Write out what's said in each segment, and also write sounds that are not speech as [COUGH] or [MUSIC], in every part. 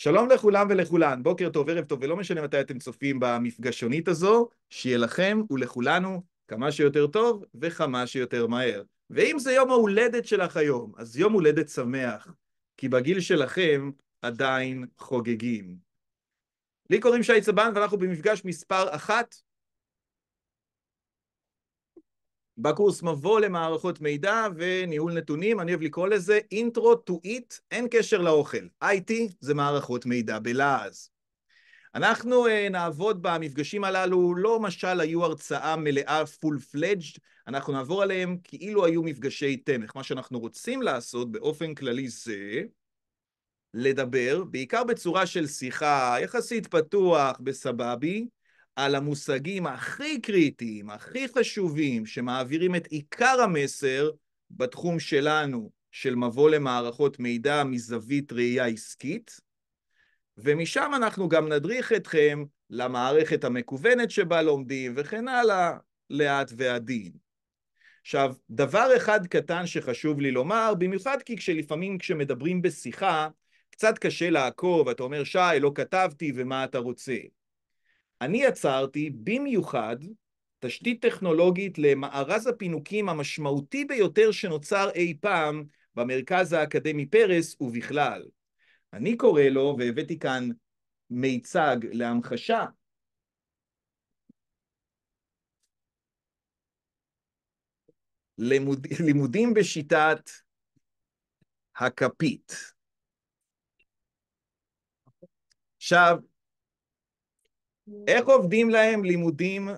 שלום לכולם ולכולן, בוקר טוב, ערב טוב, ולא משנה מתי אתם צופים במפגשונית הזו, שיהיה לכם ולכולנו כמה שיותר טוב וכמה שיותר מהר. ואם זה יום ההולדת שלך היום, אז יום הולדת שמח, כי בגיל שלכם עדיין חוגגים. לי קוראים שי צבן ואנחנו במפגש מספר אחת בקורס מבוא למערכות מידע וניהול נתונים, אני אוהב לקרוא לזה אינטרו טו איט, אין קשר לאוכל. IT זה מערכות מידע בלעז. אנחנו uh, נעבוד במפגשים הללו, לא משל היו הרצאה מלאה פול פלג'ד, אנחנו נעבור עליהם כאילו היו מפגשי תמך. מה שאנחנו רוצים לעשות באופן כללי זה לדבר, בעיקר בצורה של שיחה יחסית פתוח, בסבבי, על המושגים הכי קריטיים, הכי חשובים, שמעבירים את עיקר המסר בתחום שלנו, של מבוא למערכות מידע מזווית ראייה עסקית, ומשם אנחנו גם נדריך אתכם למערכת המקוונת שבה לומדים וכן הלאה, לאט ועדין. עכשיו, דבר אחד קטן שחשוב לי לומר, במיוחד כי כשלפעמים כשמדברים בשיחה, קצת קשה לעקוב, אתה אומר, שי, לא כתבתי ומה אתה רוצה. אני יצרתי במיוחד תשתית טכנולוגית למארז הפינוקים המשמעותי ביותר שנוצר אי פעם במרכז האקדמי פרס ובכלל. אני קורא לו, והבאתי כאן מיצג להמחשה, לימוד, לימודים בשיטת הכפית. עכשיו, איך עובדים להם לימודים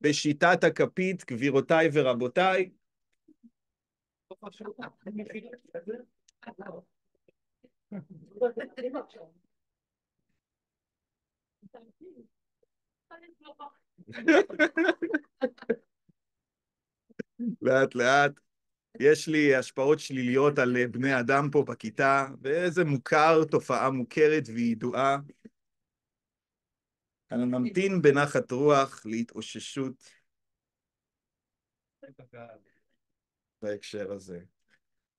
בשיטת הכפית, גבירותיי ורבותיי? [LAUGHS] לאט לאט. יש לי השפעות שליליות על בני אדם פה בכיתה, ואיזה מוכר, תופעה מוכרת וידועה. אנו אוקיי. נמתין בנחת רוח להתאוששות בהקשר הזה.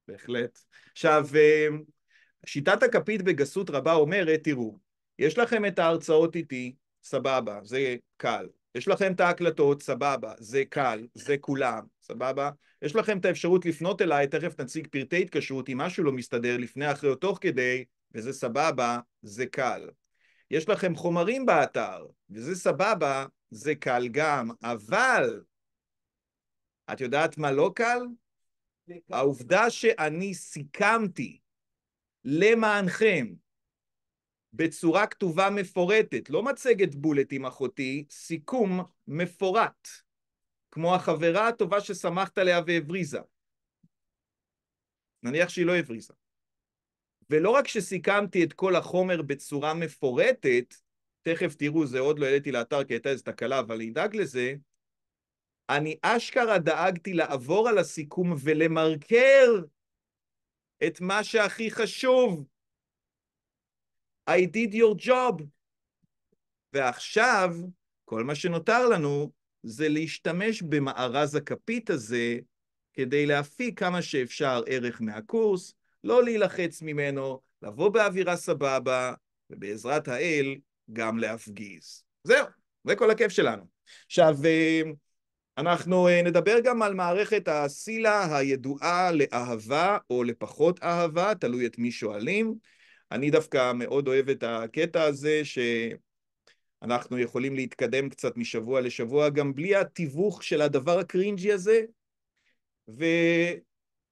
בהחלט. עכשיו, אמ, שיטת הכפית בגסות רבה אומרת, תראו, יש לכם את ההרצאות איתי, סבבה, זה קל. יש לכם את ההקלטות, סבבה, זה קל, זה כולם, סבבה? יש לכם את האפשרות לפנות אליי, תכף נציג פרטי התקשרות, אם משהו לא מסתדר לפני, אחרי או תוך כדי, וזה סבבה, זה קל. יש לכם חומרים באתר, וזה סבבה, זה קל גם, אבל את יודעת מה לא קל? העובדה שאני סיכמתי למענכם בצורה כתובה מפורטת, לא מצגת בולט עם אחותי, סיכום מפורט, כמו החברה הטובה ששמחת עליה והבריזה. נניח שהיא לא הבריזה. ולא רק שסיכמתי את כל החומר בצורה מפורטת, תכף תראו, זה עוד לא העליתי לאתר כי הייתה איזו תקלה, אבל אני אדאג לזה, אני אשכרה דאגתי לעבור על הסיכום ולמרקר את מה שהכי חשוב. I did your job. ועכשיו, כל מה שנותר לנו זה להשתמש במארז הכפית הזה כדי להפיק כמה שאפשר ערך מהקורס, לא להילחץ ממנו, לבוא באווירה סבבה, ובעזרת האל, גם להפגיז. זהו, זה כל הכיף שלנו. עכשיו, אה, אנחנו אה, נדבר גם על מערכת הסילה הידועה לאהבה או לפחות אהבה, תלוי את מי שואלים. אני דווקא מאוד אוהב את הקטע הזה שאנחנו יכולים להתקדם קצת משבוע לשבוע גם בלי התיווך של הדבר הקרינג'י הזה, ו...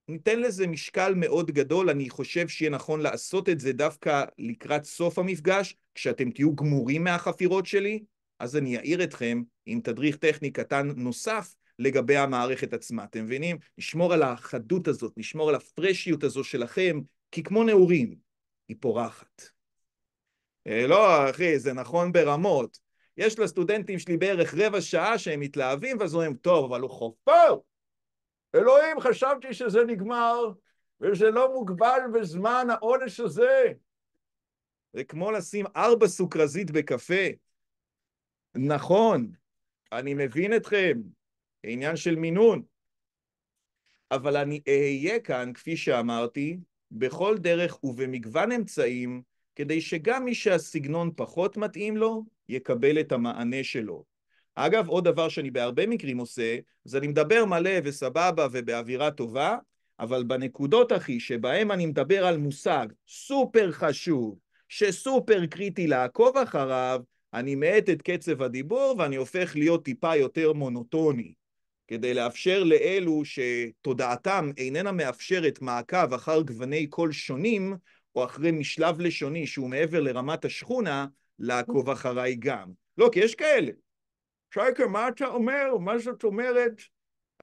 ניתן לזה משקל מאוד גדול, אני חושב שיהיה נכון לעשות את זה דווקא לקראת סוף המפגש, כשאתם תהיו גמורים מהחפירות שלי, אז אני אעיר אתכם עם תדריך טכני קטן נוסף לגבי המערכת עצמה, אתם מבינים? נשמור על החדות הזאת, נשמור על הפרשיות הזו שלכם, כי כמו נעורים, היא פורחת. אה, לא, אחי, זה נכון ברמות. יש לסטודנטים שלי בערך רבע שעה שהם מתלהבים, ואז אומרים, טוב, אבל הוא חופר! אלוהים, חשבתי שזה נגמר, וזה לא מוגבל בזמן העונש הזה. זה כמו לשים ארבע סוכרזית בקפה. נכון, אני מבין אתכם, עניין של מינון. אבל אני אהיה כאן, כפי שאמרתי, בכל דרך ובמגוון אמצעים, כדי שגם מי שהסגנון פחות מתאים לו, יקבל את המענה שלו. אגב, עוד דבר שאני בהרבה מקרים עושה, זה אני מדבר מלא וסבבה ובאווירה טובה, אבל בנקודות, אחי, שבהן אני מדבר על מושג סופר חשוב, שסופר קריטי לעקוב אחריו, אני מאט את קצב הדיבור ואני הופך להיות טיפה יותר מונוטוני, כדי לאפשר לאלו שתודעתם איננה מאפשרת מעקב אחר גווני קול שונים, או אחרי משלב לשוני שהוא מעבר לרמת השכונה, לעקוב אחריי גם. לא, כי יש כאלה. שייקה, מה אתה אומר? מה זאת אומרת?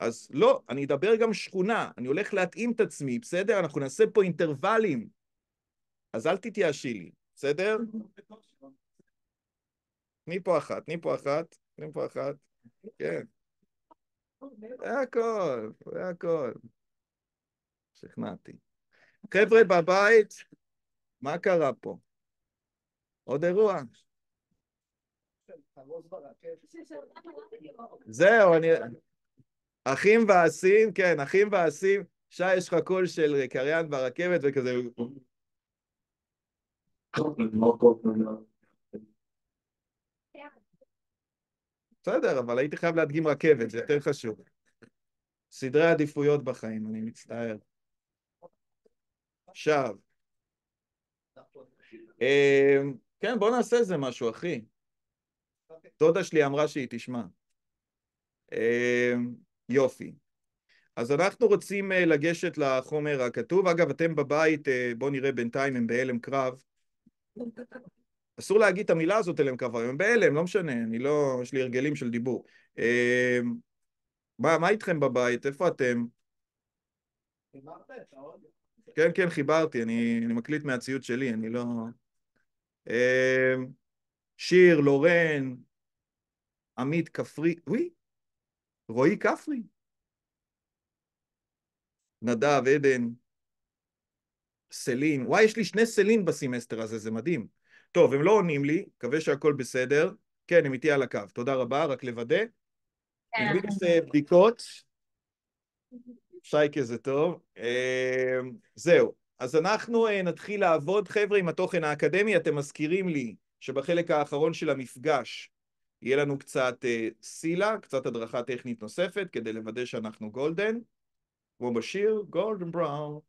אז לא, אני אדבר גם שכונה, אני הולך להתאים את עצמי, בסדר? אנחנו נעשה פה אינטרוולים. אז אל תתייאשי לי, בסדר? תני פה אחת, תני פה אחת, תני פה אחת, כן. זה הכל, זה הכל. שכנעתי. חבר'ה בבית, מה קרה פה? עוד אירוע. זהו, אני... אחים ועשים, כן, אחים ועשים. שי יש לך קול של קריין ברכבת וכזה... בסדר, אבל הייתי חייב להדגים רכבת, זה יותר חשוב. סדרי עדיפויות בחיים, אני מצטער. עכשיו, אמ, כן, בוא נעשה איזה משהו, אחי. דודה שלי אמרה שהיא תשמע. אמ, יופי. אז אנחנו רוצים אה, לגשת לחומר הכתוב. אגב, אתם בבית, אה, בואו נראה בינתיים, הם בהלם קרב. אסור להגיד את המילה הזאת הלם קרב, הם בהלם, לא משנה, אני לא... יש לי הרגלים של דיבור. אמ, מה, מה איתכם בבית? איפה אתם? כן, כן, חיברתי, אני, אני מקליט מהציוד שלי, אני לא... אמ, שיר, לורן, עמית כפרי, וואי, רועי כפרי, נדב, עדן, סלין, וואי, יש לי שני סלין בסמסטר הזה, זה מדהים. טוב, הם לא עונים לי, מקווה שהכל בסדר. כן, הם איתי על הקו, תודה רבה, רק לוודא. נביא כן. לזה בדיקות. שייקה זה טוב. אה, זהו, אז אנחנו אה, נתחיל לעבוד, חבר'ה, עם התוכן האקדמי. אתם מזכירים לי שבחלק האחרון של המפגש יהיה לנו קצת אה, סילה, קצת הדרכה טכנית נוספת כדי לוודא שאנחנו גולדן, כמו בשיר, גולדן בראו.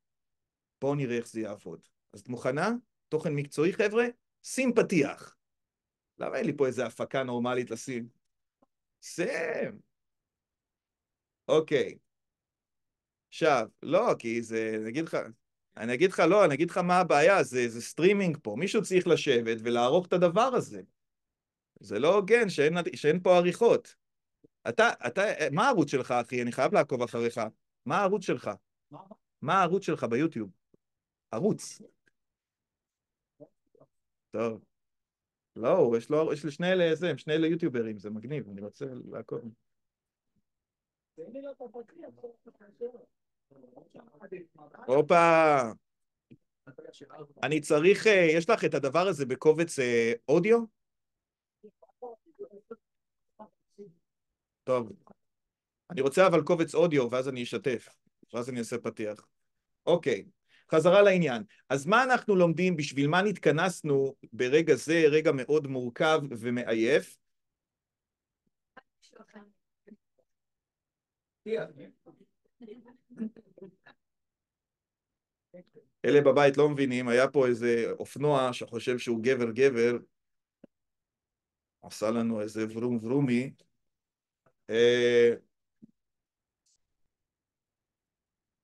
בואו נראה איך זה יעבוד. אז את מוכנה? תוכן מקצועי, חבר'ה? שים פתיח. למה אין לי פה איזו הפקה נורמלית לשים? סם. אוקיי. עכשיו, לא, כי זה, אני אגיד לך, אני אגיד לך, לא, אני אגיד לך מה הבעיה, זה, זה סטרימינג פה. מישהו צריך לשבת ולערוך את הדבר הזה. זה לא הוגן שאין, שאין פה עריכות. אתה, אתה, מה הערוץ שלך, אחי? אני חייב לעקוב אחריך. מה הערוץ שלך? מה, מה הערוץ שלך ביוטיוב? ערוץ. טוב. לא, יש לו, יש לי שני אלה, זה, הם שני אלה יוטיוברים, זה מגניב, אני רוצה לעקוב. הופה. אני צריך, אה, יש לך את הדבר הזה בקובץ אה, אודיו? טוב. אני רוצה אבל קובץ אודיו, ואז אני אשתף, ואז אני אעשה פתיח. אוקיי, חזרה לעניין. אז מה אנחנו לומדים, בשביל מה נתכנסנו ברגע זה, רגע מאוד מורכב ומעייף? אלה בבית לא מבינים, היה פה איזה אופנוע שחושב שהוא גבר גבר, עשה לנו איזה ורום ורומי, אה,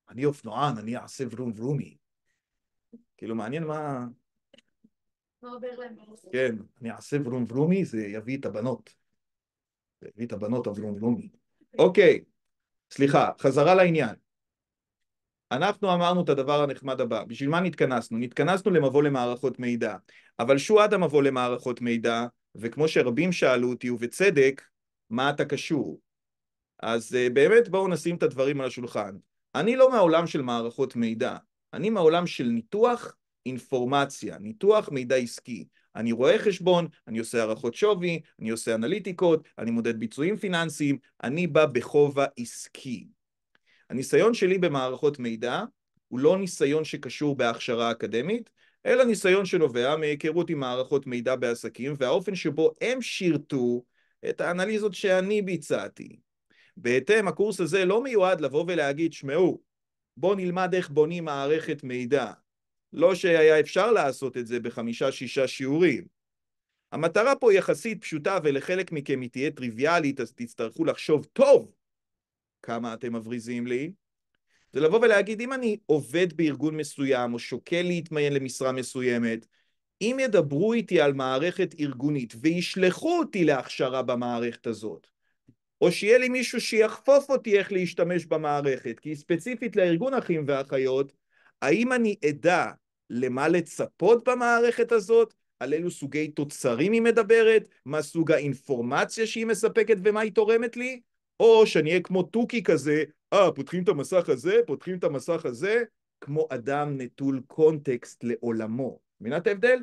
אני אופנוען, אני אעשה ורום ורומי. כאילו, מעניין מה... כן, אני אעשה ורום ורומי, זה יביא את הבנות. זה יביא את הבנות הוורום ורומי. אוקיי, סליחה, חזרה לעניין. אנחנו אמרנו את הדבר הנחמד הבא, בשביל מה נתכנסנו? נתכנסנו למבוא למערכות מידע, אבל שועד המבוא למערכות מידע, וכמו שרבים שאלו אותי, ובצדק, מה אתה קשור. אז אה, באמת בואו נשים את הדברים על השולחן. אני לא מהעולם של מערכות מידע, אני מהעולם של ניתוח אינפורמציה, ניתוח מידע עסקי. אני רואה חשבון, אני עושה הערכות שווי, אני עושה אנליטיקות, אני מודד ביצועים פיננסיים, אני בא בכובע עסקי. הניסיון שלי במערכות מידע הוא לא ניסיון שקשור בהכשרה אקדמית, אלא ניסיון שנובע מהיכרות עם מערכות מידע בעסקים והאופן שבו הם שירתו את האנליזות שאני ביצעתי. בהתאם, הקורס הזה לא מיועד לבוא ולהגיד, שמעו, בואו נלמד איך בונים מערכת מידע. לא שהיה אפשר לעשות את זה בחמישה-שישה שיעורים. המטרה פה יחסית פשוטה, ולחלק מכם היא תהיה טריוויאלית, אז תצטרכו לחשוב טוב כמה אתם מבריזים לי. זה לבוא ולהגיד, אם אני עובד בארגון מסוים, או שוקל להתמיין למשרה מסוימת, אם ידברו איתי על מערכת ארגונית וישלחו אותי להכשרה במערכת הזאת, או שיהיה לי מישהו שיחפוף אותי איך להשתמש במערכת, כי ספציפית לארגון אחים ואחיות, האם אני אדע למה לצפות במערכת הזאת, על אילו סוגי תוצרים היא מדברת, מה סוג האינפורמציה שהיא מספקת ומה היא תורמת לי, או שאני אהיה כמו תוכי כזה, אה, פותחים את המסך הזה, פותחים את המסך הזה, כמו אדם נטול קונטקסט לעולמו. מבינה את ההבדל?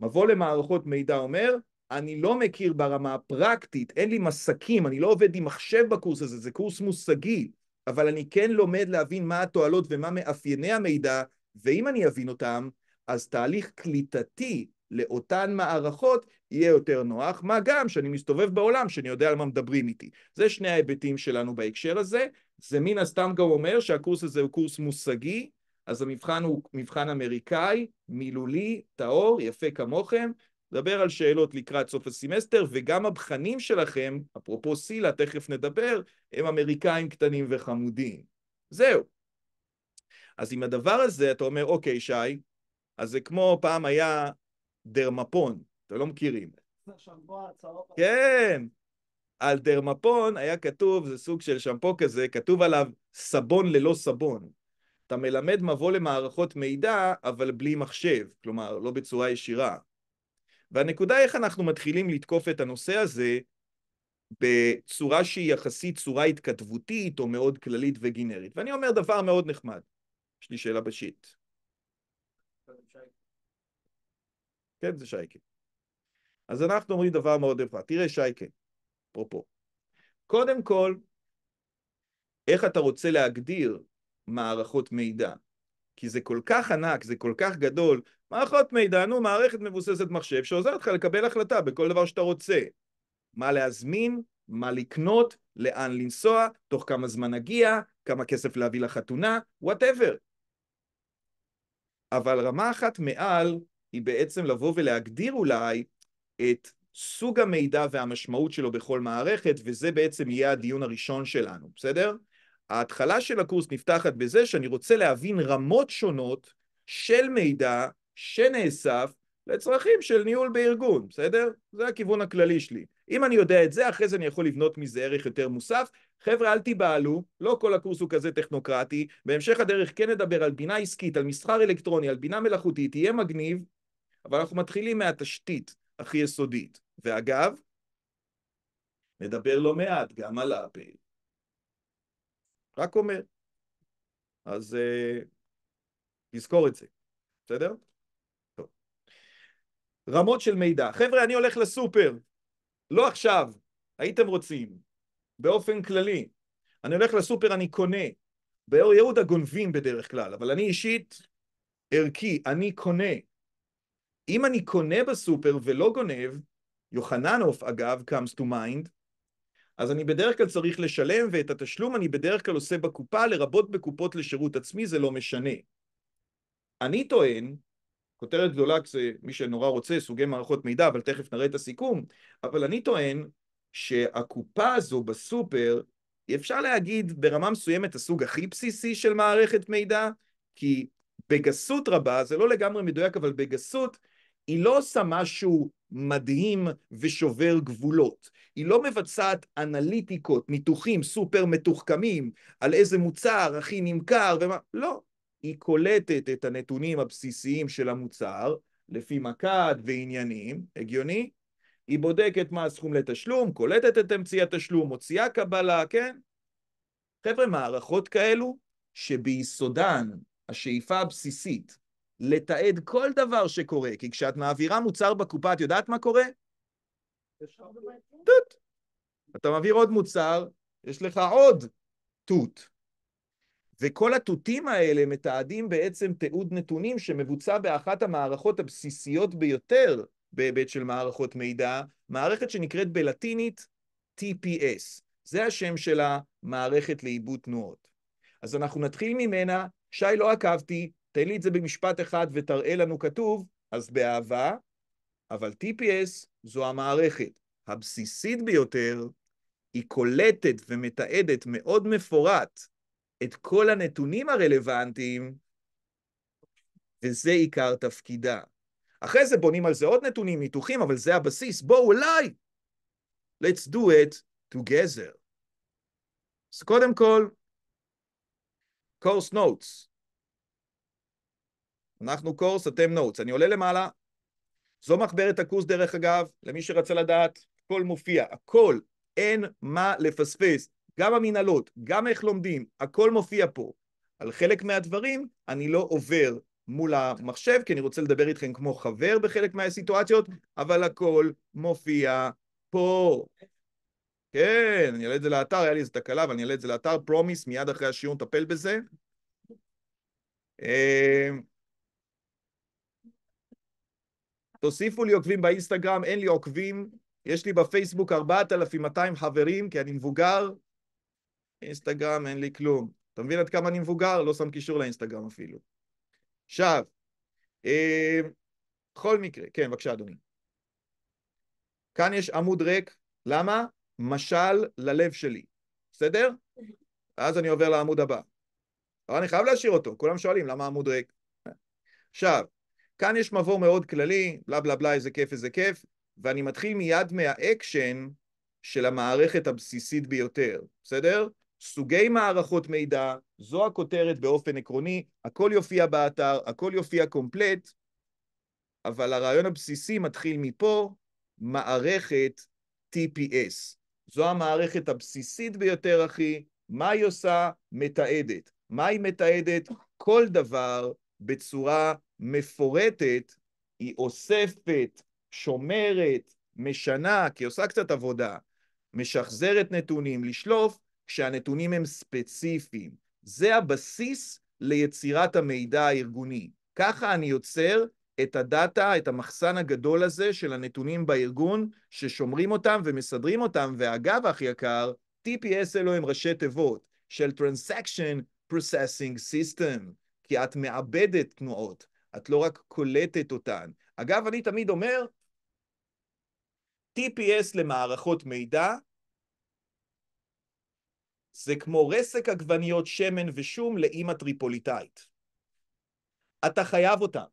מבוא למערכות מידע אומר, אני לא מכיר ברמה הפרקטית, אין לי מסקים, אני לא עובד עם מחשב בקורס הזה, זה קורס מושגי, אבל אני כן לומד להבין מה התועלות ומה מאפייני המידע, ואם אני אבין אותם, אז תהליך קליטתי לאותן מערכות יהיה יותר נוח, מה גם שאני מסתובב בעולם שאני יודע על מה מדברים איתי. זה שני ההיבטים שלנו בהקשר הזה, זה מן הסתם גם אומר שהקורס הזה הוא קורס מושגי, אז המבחן הוא מבחן אמריקאי, מילולי, טהור, יפה כמוכם. נדבר על שאלות לקראת סוף הסמסטר, וגם הבחנים שלכם, אפרופו סילה, תכף נדבר, הם אמריקאים קטנים וחמודים. זהו. אז עם הדבר הזה אתה אומר, אוקיי, שי, אז זה כמו פעם היה דרמפון, אתם לא מכירים. כן, על דרמפון היה כתוב, זה סוג של שמפו כזה, כתוב עליו סבון ללא סבון. אתה מלמד מבוא למערכות מידע, אבל בלי מחשב, כלומר, לא בצורה ישירה. והנקודה איך אנחנו מתחילים לתקוף את הנושא הזה בצורה שהיא יחסית צורה התכתבותית או מאוד כללית וגינרית. ואני אומר דבר מאוד נחמד. יש לי שאלה בשיט. כן, זה שייקה. אז אנחנו אומרים דבר מאוד יפה. תראה שייקה, אפרופו. קודם כל, איך אתה רוצה להגדיר מערכות מידע. כי זה כל כך ענק, זה כל כך גדול. מערכות מידע, נו, מערכת מבוססת מחשב שעוזרת לך לקבל החלטה בכל דבר שאתה רוצה. מה להזמין, מה לקנות, לאן לנסוע, תוך כמה זמן נגיע, כמה כסף להביא לחתונה, וואטאבר. אבל רמה אחת מעל היא בעצם לבוא ולהגדיר אולי את סוג המידע והמשמעות שלו בכל מערכת, וזה בעצם יהיה הדיון הראשון שלנו, בסדר? ההתחלה של הקורס נפתחת בזה שאני רוצה להבין רמות שונות של מידע שנאסף לצרכים של ניהול בארגון, בסדר? זה הכיוון הכללי שלי. אם אני יודע את זה, אחרי זה אני יכול לבנות מזה ערך יותר מוסף. חבר'ה, אל תיבהלו, לא כל הקורס הוא כזה טכנוקרטי. בהמשך הדרך כן נדבר על בינה עסקית, על מסחר אלקטרוני, על בינה מלאכותית, יהיה מגניב, אבל אנחנו מתחילים מהתשתית הכי יסודית. ואגב, נדבר לא מעט גם על האפל. רק אומר. אז uh, אה, תזכור את זה, בסדר? רמות של מידע. חבר'ה, אני הולך לסופר. לא עכשיו, הייתם רוצים, באופן כללי. אני הולך לסופר, אני קונה. באור יהודה גונבים בדרך כלל, אבל אני אישית ערכי, אני קונה. אם אני קונה בסופר ולא גונב, יוחננוף אגב, comes to mind, אז אני בדרך כלל צריך לשלם, ואת התשלום אני בדרך כלל עושה בקופה, לרבות בקופות לשירות עצמי, זה לא משנה. אני טוען, כותרת גדולה, זה מי שנורא רוצה, סוגי מערכות מידע, אבל תכף נראה את הסיכום, אבל אני טוען שהקופה הזו בסופר, אפשר להגיד ברמה מסוימת הסוג הכי בסיסי של מערכת מידע, כי בגסות רבה, זה לא לגמרי מדויק, אבל בגסות, היא לא עושה משהו מדהים ושובר גבולות. היא לא מבצעת אנליטיקות, ניתוחים סופר מתוחכמים, על איזה מוצר הכי נמכר ומה... לא. היא קולטת את הנתונים הבסיסיים של המוצר, לפי מכת ועניינים, הגיוני? היא בודקת מה הסכום לתשלום, קולטת את אמצעי התשלום, מוציאה קבלה, כן? חבר'ה, מערכות כאלו שביסודן השאיפה הבסיסית לתעד כל דבר שקורה, כי כשאת מעבירה מוצר בקופה, את יודעת מה קורה? תות. אתה מעביר עוד מוצר, יש לך עוד תות. וכל התותים האלה מתעדים בעצם תיעוד נתונים שמבוצע באחת המערכות הבסיסיות ביותר בהיבט של מערכות מידע, מערכת שנקראת בלטינית TPS. זה השם של המערכת לעיבוד תנועות. אז אנחנו נתחיל ממנה, שי לא עקבתי, תן לי את זה במשפט אחד ותראה לנו כתוב, אז באהבה, אבל TPS זו המערכת הבסיסית ביותר, היא קולטת ומתעדת מאוד מפורט את כל הנתונים הרלוונטיים, וזה עיקר תפקידה. אחרי זה בונים על זה עוד נתונים, ניתוחים, אבל זה הבסיס. בואו אולי, Let's do it together. אז קודם כל, course notes. אנחנו קורס, אתם נוטס. אני עולה למעלה, זו מחברת הקורס דרך אגב, למי שרצה לדעת, הכל מופיע, הכל, אין מה לפספס. גם המנהלות, גם איך לומדים, הכל מופיע פה. על חלק מהדברים אני לא עובר מול המחשב, כי אני רוצה לדבר איתכם כמו חבר בחלק מהסיטואציות, אבל הכל מופיע פה. כן, אני אעלה את זה לאתר, היה לי איזו תקלה, אבל אני אעלה את זה לאתר, פרומיס, מיד אחרי השיעור נטפל בזה. אה, תוסיפו לי עוקבים באינסטגרם, אין לי עוקבים, יש לי בפייסבוק 4,200 חברים, כי אני מבוגר, אינסטגרם אין לי כלום. אתה מבין עד כמה אני מבוגר? לא שם קישור לאינסטגרם אפילו. עכשיו, אה, בכל מקרה, כן, בבקשה אדוני. כאן יש עמוד ריק, למה? משל ללב שלי, בסדר? אז אני עובר לעמוד הבא. אבל אני חייב להשאיר אותו, כולם שואלים למה עמוד ריק. עכשיו, כאן יש מבוא מאוד כללי, בלה בלה בלה, איזה כיף, איזה כיף, ואני מתחיל מיד מהאקשן של המערכת הבסיסית ביותר, בסדר? סוגי מערכות מידע, זו הכותרת באופן עקרוני, הכל יופיע באתר, הכל יופיע קומפלט, אבל הרעיון הבסיסי מתחיל מפה, מערכת TPS. זו המערכת הבסיסית ביותר, אחי, מה היא עושה? מתעדת. מה היא מתעדת? כל דבר בצורה מפורטת, היא אוספת, שומרת, משנה, כי עושה קצת עבודה, משחזרת נתונים, לשלוף, כשהנתונים הם ספציפיים. זה הבסיס ליצירת המידע הארגוני. ככה אני יוצר את הדאטה, את המחסן הגדול הזה של הנתונים בארגון, ששומרים אותם ומסדרים אותם, ואגב, הכי יקר, TPS אלו הם ראשי תיבות של Transaction Processing System, כי את מאבדת תנועות. את לא רק קולטת אותן. אגב, אני תמיד אומר, TPS למערכות מידע זה כמו רסק עגבניות שמן ושום לאימא טריפוליטאית. אתה חייב אותם.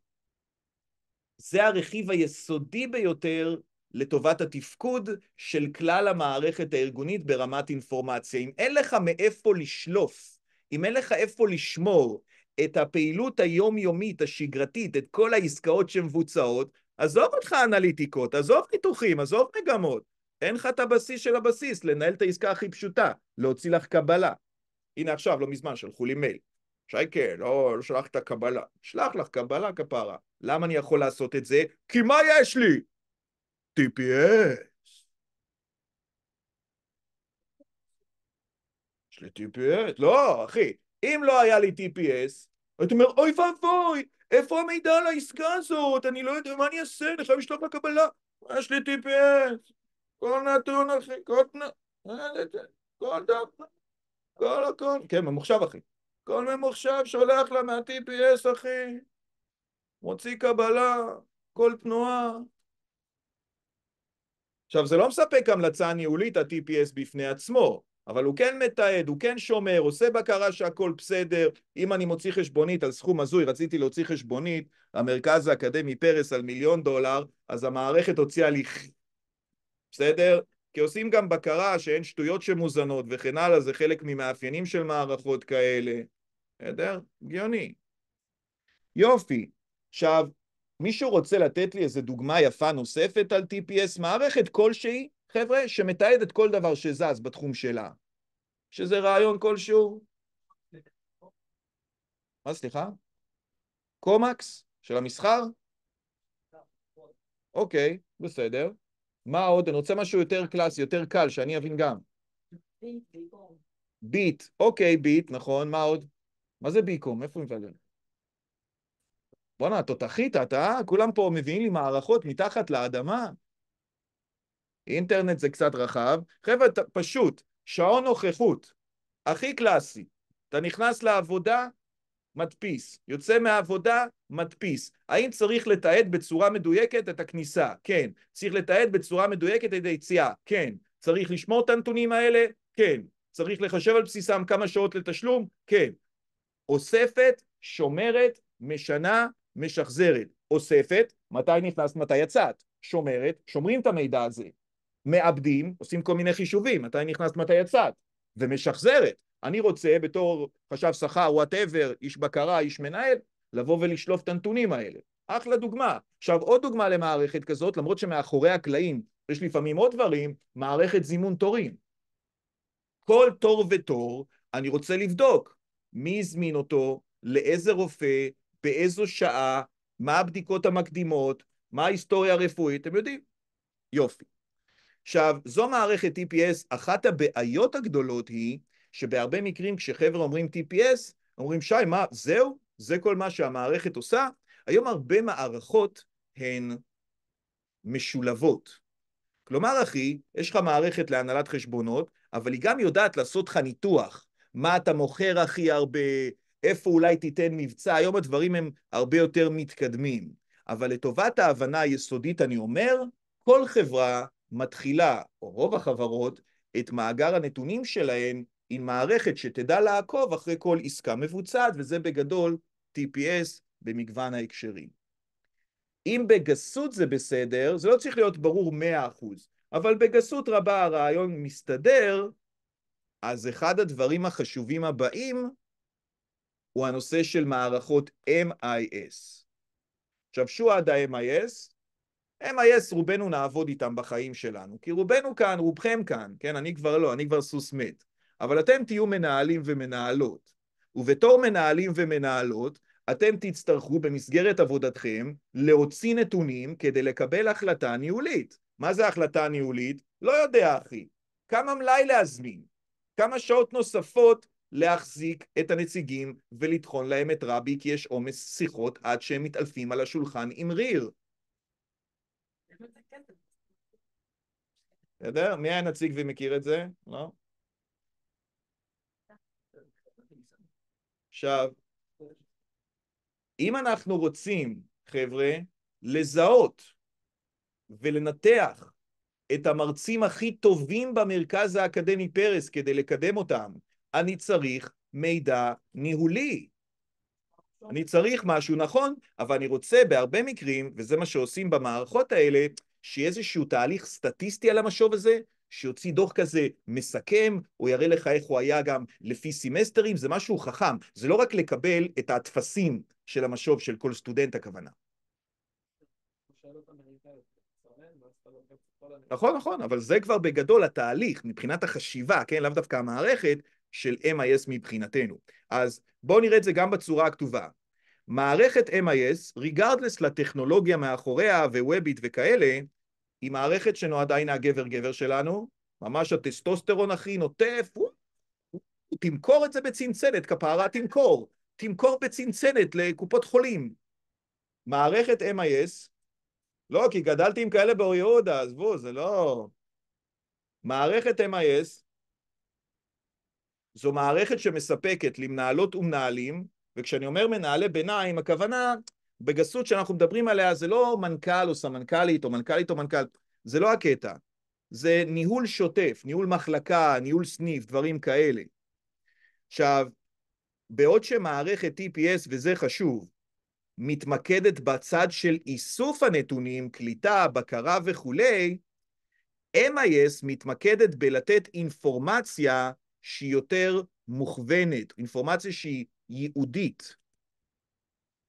זה הרכיב היסודי ביותר לטובת התפקוד של כלל המערכת הארגונית ברמת אינפורמציה. אם אין לך מאיפה לשלוף, אם אין לך איפה לשמור, את הפעילות היומיומית, השגרתית, את כל העסקאות שמבוצעות, עזוב אותך אנליטיקות, עזוב ניתוחים, עזוב מגמות. אין לך את הבסיס של הבסיס, לנהל את העסקה הכי פשוטה, להוציא לך קבלה. הנה עכשיו, לא מזמן, שלחו לי מייל. שייקה, לא, לא שלחת קבלה. שלח לך קבלה כפרה. למה אני יכול לעשות את זה? כי מה יש לי? TPS. יש לי TPS? לא, אחי, אם לא היה לי TPS, הייתי אומר, אוי ואבוי, איפה המידע על העסקה הזאת? אני לא יודע, מה אני אעשה? אני חייב לשלוח לקבלה. יש לי TPS, כל נתון אחי, כל תנ... אה, כל דבר, כל הכל. כן, ממוחשב אחי. כל ממוחשב שולח לה מה-TPS אחי. מוציא קבלה, כל תנועה. עכשיו, זה לא מספק המלצה ניהולית ה-TPS בפני עצמו. אבל הוא כן מתעד, הוא כן שומר, עושה בקרה שהכל בסדר. אם אני מוציא חשבונית על סכום הזוי, רציתי להוציא חשבונית למרכז האקדמי פרס על מיליון דולר, אז המערכת הוציאה לי בסדר? כי עושים גם בקרה שאין שטויות שמוזנות וכן הלאה, זה חלק ממאפיינים של מערכות כאלה. בסדר? הגיוני. יופי. עכשיו, מישהו רוצה לתת לי איזה דוגמה יפה נוספת על TPS? מערכת כלשהי חבר'ה, שמתעד את כל דבר שזז בתחום שלה, שזה רעיון כלשהו. מה סליחה? קומקס של המסחר? אוקיי, בסדר. מה עוד? אני רוצה משהו יותר קלאסי, יותר קל, שאני אבין גם. ביט. אוקיי, ביט, נכון, מה עוד? מה זה ביקום? איפה מפגר? בואנה, תותחית אתה, אה? כולם פה מביאים לי מערכות מתחת לאדמה. אינטרנט זה קצת רחב. חבר'ה, פשוט, שעון נוכחות, הכי קלאסי. אתה נכנס לעבודה, מדפיס. יוצא מהעבודה, מדפיס. האם צריך לתעד בצורה מדויקת את הכניסה? כן. צריך לתעד בצורה מדויקת את היציאה? כן. צריך לשמור את הנתונים האלה? כן. צריך לחשב על בסיסם כמה שעות לתשלום? כן. אוספת, שומרת, משנה, משחזרת. אוספת, מתי נכנסת, מתי יצאת. שומרת, שומרים את המידע הזה. מעבדים, עושים כל מיני חישובים, מתי נכנסת, מתי יצאת, ומשחזרת. אני רוצה בתור חשב שכר, וואטאבר, איש בקרה, איש מנהל, לבוא ולשלוף את הנתונים האלה. אחלה דוגמה. עכשיו עוד דוגמה למערכת כזאת, למרות שמאחורי הקלעים יש לפעמים עוד דברים, מערכת זימון תורים. כל תור ותור אני רוצה לבדוק מי הזמין אותו, לאיזה רופא, באיזו שעה, מה הבדיקות המקדימות, מה ההיסטוריה הרפואית, אתם יודעים? יופי. עכשיו, זו מערכת TPS, אחת הבעיות הגדולות היא שבהרבה מקרים כשחבר'ה אומרים TPS, אומרים, שי, מה, זהו? זה כל מה שהמערכת עושה? היום הרבה מערכות הן משולבות. כלומר, אחי, יש לך מערכת להנהלת חשבונות, אבל היא גם יודעת לעשות לך ניתוח. מה אתה מוכר הכי הרבה, איפה אולי תיתן מבצע, היום הדברים הם הרבה יותר מתקדמים. אבל לטובת ההבנה היסודית אני אומר, כל חברה מתחילה, או רוב החברות, את מאגר הנתונים שלהן עם מערכת שתדע לעקוב אחרי כל עסקה מבוצעת, וזה בגדול TPS במגוון ההקשרים. אם בגסות זה בסדר, זה לא צריך להיות ברור 100%, אבל בגסות רבה הרעיון מסתדר, אז אחד הדברים החשובים הבאים הוא הנושא של מערכות MIS. עכשיו, שועד ה-MIS הם היס, רובנו נעבוד איתם בחיים שלנו. כי רובנו כאן, רובכם כאן, כן, אני כבר לא, אני כבר סוס מת. אבל אתם תהיו מנהלים ומנהלות. ובתור מנהלים ומנהלות, אתם תצטרכו במסגרת עבודתכם להוציא נתונים כדי לקבל החלטה ניהולית. מה זה החלטה ניהולית? לא יודע, אחי. כמה מלאי להזמין? כמה שעות נוספות להחזיק את הנציגים ולטחון להם את רבי כי יש עומס שיחות עד שהם מתעלפים על השולחן עם ריר? בסדר? מי היה נציג ומכיר את זה? לא? עכשיו, אם אנחנו רוצים, חבר'ה, לזהות ולנתח את המרצים הכי טובים במרכז האקדמי פרס כדי לקדם אותם, אני צריך מידע ניהולי. אני צריך משהו נכון, אבל אני רוצה בהרבה מקרים, וזה מה שעושים במערכות האלה, שיהיה איזשהו תהליך סטטיסטי על המשוב הזה, שיוציא דוח כזה מסכם, הוא יראה לך איך הוא היה גם לפי סמסטרים, זה משהו חכם. זה לא רק לקבל את הטפסים של המשוב של כל סטודנט הכוונה. נכון, נכון, אבל זה כבר בגדול התהליך, מבחינת החשיבה, כן, לאו דווקא המערכת, של MIS מבחינתנו. אז בואו נראה את זה גם בצורה הכתובה. מערכת MIS, ריגרדלס לטכנולוגיה מאחוריה וווביט וכאלה, היא מערכת שנועדה, הנה הגבר גבר שלנו, ממש הטסטוסטרון הכי נוטף, הוא, הוא, הוא תמכור את זה בצנצנת, כפרה תמכור, תמכור בצנצנת לקופות חולים. מערכת MIS, לא, כי גדלתי עם כאלה באור יהודה, עזבו, זה לא... מערכת MIS זו מערכת שמספקת למנהלות ומנהלים, וכשאני אומר מנהלי ביניים, הכוונה בגסות שאנחנו מדברים עליה זה לא מנכ"ל או סמנכ"לית או מנכ"לית או מנכ"ל, זה לא הקטע. זה ניהול שוטף, ניהול מחלקה, ניהול סניף, דברים כאלה. עכשיו, בעוד שמערכת TPS, וזה חשוב, מתמקדת בצד של איסוף הנתונים, קליטה, בקרה וכולי, MIS מתמקדת בלתת אינפורמציה שהיא יותר מוכוונת, אינפורמציה שהיא ייעודית.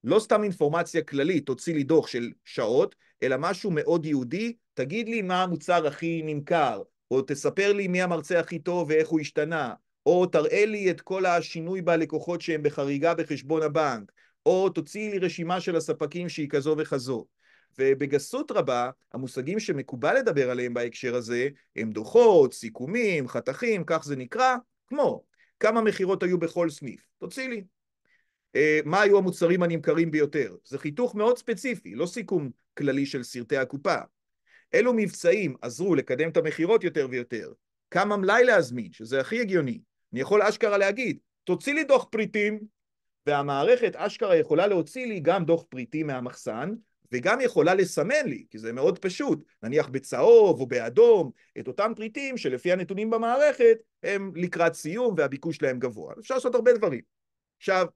לא סתם אינפורמציה כללית, תוציא לי דוח של שעות, אלא משהו מאוד ייעודי, תגיד לי מה המוצר הכי נמכר, או תספר לי מי המרצה הכי טוב ואיך הוא השתנה, או תראה לי את כל השינוי בלקוחות שהם בחריגה בחשבון הבנק, או תוציא לי רשימה של הספקים שהיא כזו וכזו. ובגסות רבה, המושגים שמקובל לדבר עליהם בהקשר הזה הם דוחות, סיכומים, חתכים, כך זה נקרא, כמו כמה מכירות היו בכל סניף, תוציא לי. אה, מה היו המוצרים הנמכרים ביותר? זה חיתוך מאוד ספציפי, לא סיכום כללי של סרטי הקופה. אילו מבצעים עזרו לקדם את המכירות יותר ויותר? כמה מלאי להזמין, שזה הכי הגיוני. אני יכול אשכרה להגיד, תוציא לי דוח פריטים, והמערכת אשכרה יכולה להוציא לי גם דוח פריטים מהמחסן, וגם יכולה לסמן לי, כי זה מאוד פשוט, נניח בצהוב או באדום, את אותם פריטים שלפי הנתונים במערכת הם לקראת סיום והביקוש להם גבוה. אפשר לעשות הרבה דברים. עכשיו,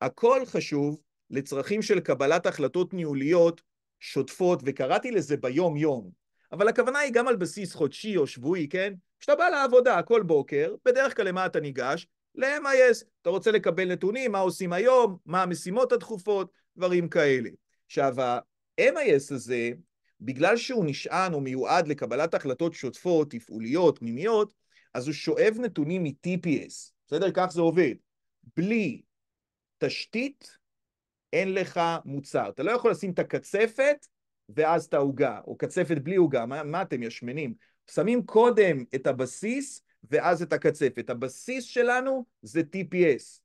הכל חשוב לצרכים של קבלת החלטות ניהוליות שוטפות, וקראתי לזה ביום-יום, אבל הכוונה היא גם על בסיס חודשי או שבועי, כן? כשאתה בא לעבודה כל בוקר, בדרך כלל למה אתה ניגש? ל-MIS. אתה רוצה לקבל נתונים, מה עושים היום, מה המשימות הדחופות, דברים כאלה. עכשיו, ה-MIS הזה, בגלל שהוא נשען הוא מיועד לקבלת החלטות שוטפות, תפעוליות, פנימיות, אז הוא שואב נתונים מ-TPS, בסדר? כך זה עובד. בלי תשתית, אין לך מוצר. אתה לא יכול לשים את הקצפת ואז את העוגה, או קצפת בלי עוגה, מה, מה אתם ישמנים? שמים קודם את הבסיס ואז את הקצפת. הבסיס שלנו זה TPS,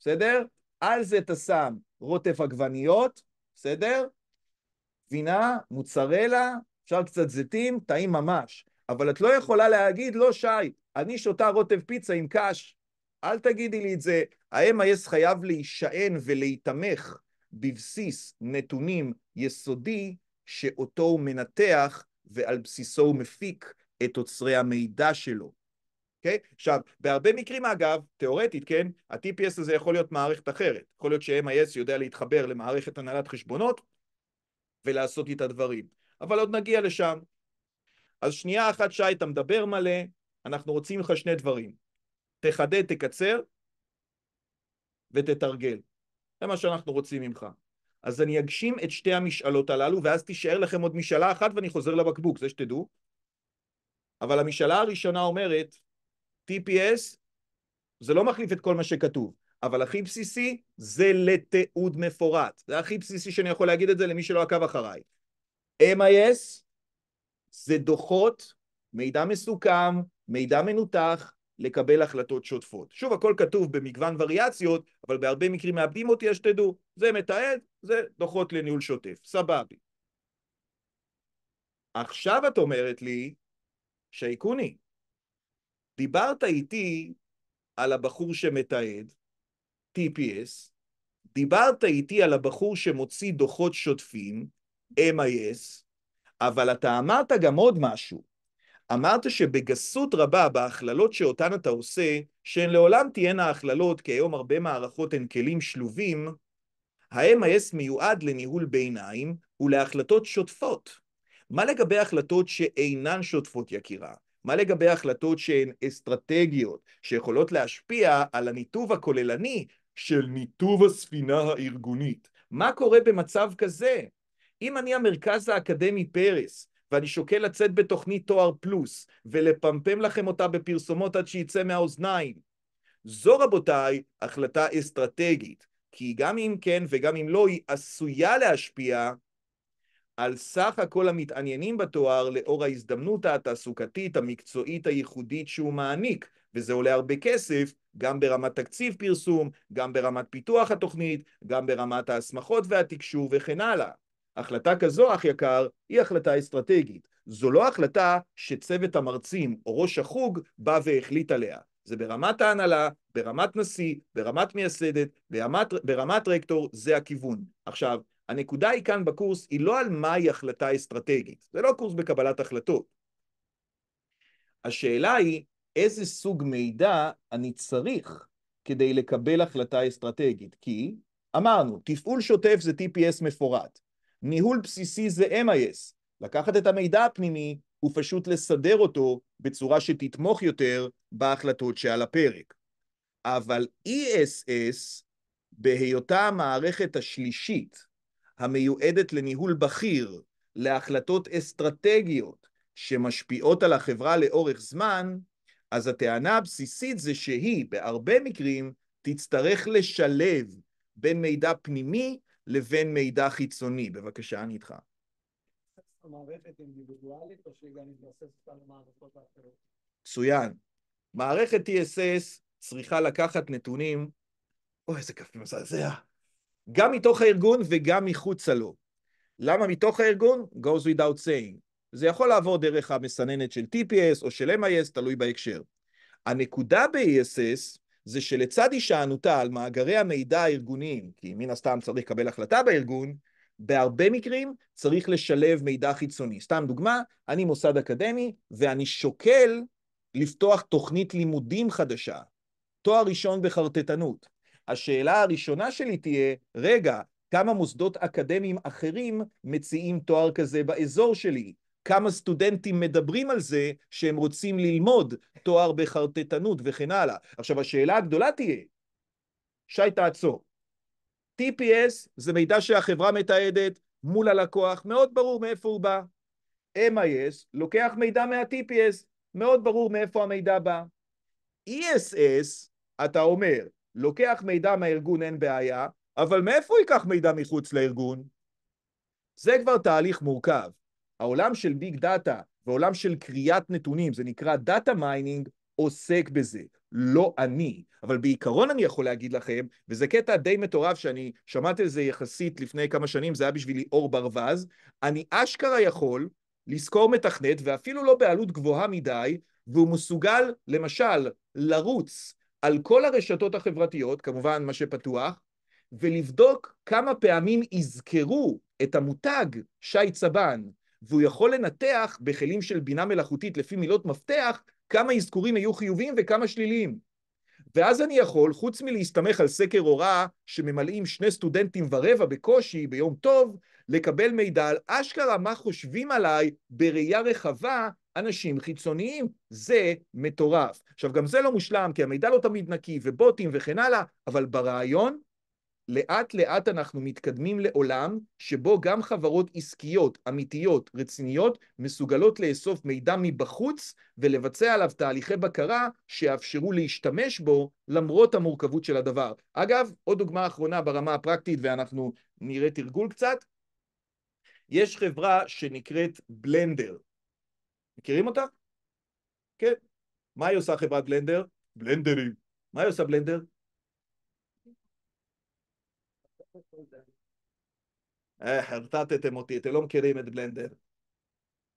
בסדר? על זה אתה שם רוטף עגבניות, בסדר? גבינה, מוצרלה, אפשר קצת זיתים, טעים ממש. אבל את לא יכולה להגיד, לא, שי, אני שותה רוטב פיצה עם קש. אל תגידי לי את זה. ה-MIS חייב להישען ולהיתמך בבסיס נתונים יסודי שאותו הוא מנתח ועל בסיסו הוא מפיק את עוצרי המידע שלו. אוקיי? Okay? עכשיו, בהרבה מקרים אגב, תיאורטית, כן, ה-TPS הזה יכול להיות מערכת אחרת. יכול להיות ש-MIS יודע להתחבר למערכת הנהלת חשבונות ולעשות איתה דברים. אבל עוד נגיע לשם. אז שנייה אחת, שי, אתה מדבר מלא, אנחנו רוצים לך שני דברים. תחדד, תקצר ותתרגל. זה מה שאנחנו רוצים ממך. אז אני אגשים את שתי המשאלות הללו, ואז תישאר לכם עוד משאלה אחת ואני חוזר לבקבוק, זה שתדעו. אבל המשאלה הראשונה אומרת, TPS זה לא מחליף את כל מה שכתוב, אבל הכי בסיסי זה לתיעוד מפורט. זה הכי בסיסי שאני יכול להגיד את זה למי שלא עקב אחריי. MIS זה דוחות, מידע מסוכם, מידע מנותח, לקבל החלטות שוטפות. שוב, הכל כתוב במגוון וריאציות, אבל בהרבה מקרים מאבדים אותי, אז שתדעו, זה מתעד, זה דוחות לניהול שוטף, סבבי. עכשיו את אומרת לי, שייקוני, דיברת איתי על הבחור שמתעד, TPS, דיברת איתי על הבחור שמוציא דוחות שוטפים, MIS, אבל אתה אמרת גם עוד משהו. אמרת שבגסות רבה בהכללות שאותן אתה עושה, שהן לעולם תהיינה הכללות, כי היום הרבה מערכות הן כלים שלובים, ה-MIS מיועד לניהול ביניים ולהחלטות שוטפות. מה לגבי החלטות שאינן שוטפות, יקירה? מה לגבי החלטות שהן אסטרטגיות, שיכולות להשפיע על הניתוב הכוללני של ניתוב הספינה הארגונית? מה קורה במצב כזה? אם אני המרכז האקדמי פרס, ואני שוקל לצאת בתוכנית תואר פלוס, ולפמפם לכם אותה בפרסומות עד שיצא מהאוזניים, זו רבותיי החלטה אסטרטגית, כי גם אם כן וגם אם לא, היא עשויה להשפיע על סך הכל המתעניינים בתואר לאור ההזדמנות התעסוקתית המקצועית הייחודית שהוא מעניק, וזה עולה הרבה כסף, גם ברמת תקציב פרסום, גם ברמת פיתוח התוכנית, גם ברמת ההסמכות והתקשור וכן הלאה. החלטה כזו, אח יקר, היא החלטה אסטרטגית. זו לא החלטה שצוות המרצים או ראש החוג בא והחליט עליה. זה ברמת ההנהלה, ברמת נשיא, ברמת מייסדת, ברמת, ברמת רקטור, זה הכיוון. עכשיו, הנקודה היא כאן בקורס היא לא על מהי החלטה אסטרטגית, זה לא קורס בקבלת החלטות. השאלה היא איזה סוג מידע אני צריך כדי לקבל החלטה אסטרטגית, כי אמרנו, תפעול שוטף זה TPS מפורט, ניהול בסיסי זה MIS, לקחת את המידע הפנימי ופשוט לסדר אותו בצורה שתתמוך יותר בהחלטות שעל הפרק. אבל ESS, בהיותה המערכת השלישית המיועדת לניהול בכיר, להחלטות אסטרטגיות שמשפיעות על החברה לאורך זמן, אז הטענה הבסיסית זה שהיא, בהרבה מקרים, תצטרך לשלב בין מידע פנימי לבין מידע חיצוני. בבקשה, אני איתך. מערכת אינדיבידואלית או שהיא גם מתבססת על המערכות האחרות? מצוין. מערכת TSS צריכה לקחת נתונים, אוי, איזה כיף מזעזע, גם מתוך הארגון וגם מחוצה לו. למה מתוך הארגון? goes without saying. זה יכול לעבור דרך המסננת של TPS או של MIS, תלוי בהקשר. הנקודה ב-ESS זה שלצד הישענותה על מאגרי המידע הארגוניים, כי מן הסתם צריך לקבל החלטה בארגון, בהרבה מקרים צריך לשלב מידע חיצוני. סתם דוגמה, אני מוסד אקדמי ואני שוקל לפתוח תוכנית לימודים חדשה, תואר ראשון בחרטטנות. השאלה הראשונה שלי תהיה, רגע, כמה מוסדות אקדמיים אחרים מציעים תואר כזה באזור שלי? כמה סטודנטים מדברים על זה שהם רוצים ללמוד תואר בחרטטנות וכן הלאה. עכשיו, השאלה הגדולה תהיה, שי, תעצור. TPS זה מידע שהחברה מתעדת מול הלקוח, מאוד ברור מאיפה הוא בא. MIS לוקח מידע מה-TPS, מאוד ברור מאיפה המידע בא. ESS, אתה אומר, לוקח מידע מהארגון אין בעיה, אבל מאיפה הוא ייקח מידע מחוץ לארגון? זה כבר תהליך מורכב. העולם של ביג דאטה ועולם של קריאת נתונים, זה נקרא דאטה מיינינג, עוסק בזה, לא אני. אבל בעיקרון אני יכול להגיד לכם, וזה קטע די מטורף שאני שמעתי על זה יחסית לפני כמה שנים, זה היה בשבילי אור ברווז, אני אשכרה יכול לשכור מתכנת, ואפילו לא בעלות גבוהה מדי, והוא מסוגל, למשל, לרוץ על כל הרשתות החברתיות, כמובן מה שפתוח, ולבדוק כמה פעמים יזכרו את המותג שי צבן, והוא יכול לנתח בכלים של בינה מלאכותית לפי מילות מפתח כמה אזכורים היו חיוביים וכמה שליליים. ואז אני יכול, חוץ מלהסתמך על סקר הוראה שממלאים שני סטודנטים ורבע בקושי ביום טוב, לקבל מידע על אשכרה מה חושבים עליי בראייה רחבה אנשים חיצוניים, זה מטורף. עכשיו, גם זה לא מושלם, כי המידע לא תמיד נקי, ובוטים וכן הלאה, אבל ברעיון, לאט לאט אנחנו מתקדמים לעולם שבו גם חברות עסקיות, אמיתיות, רציניות, מסוגלות לאסוף מידע מבחוץ ולבצע עליו תהליכי בקרה שיאפשרו להשתמש בו למרות המורכבות של הדבר. אגב, עוד דוגמה אחרונה ברמה הפרקטית ואנחנו נראה תרגול קצת, יש חברה שנקראת בלנדר. מכירים אותה? כן. מה היא עושה חברת בלנדר? בלנדרים. מה היא עושה בלנדר? אה, חרטטתם אותי, אתם לא מכירים את בלנדר.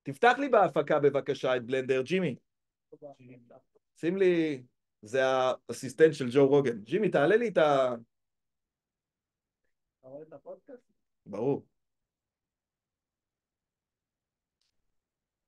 תפתח לי בהפקה בבקשה את בלנדר, ג'ימי. שים לי, זה האסיסטנט של ג'ו רוגן. ג'ימי, תעלה לי את ה... אתה רואה את הפודקאסט? ברור.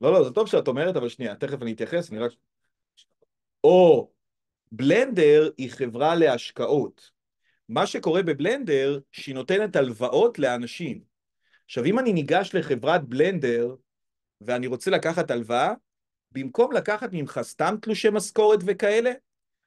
לא, לא, זה טוב שאת אומרת, אבל שנייה, תכף אני אתייחס, אני רק... או בלנדר היא חברה להשקעות. מה שקורה בבלנדר, שהיא נותנת הלוואות לאנשים. עכשיו, אם אני ניגש לחברת בלנדר ואני רוצה לקחת הלוואה, במקום לקחת ממך סתם תלושי משכורת וכאלה,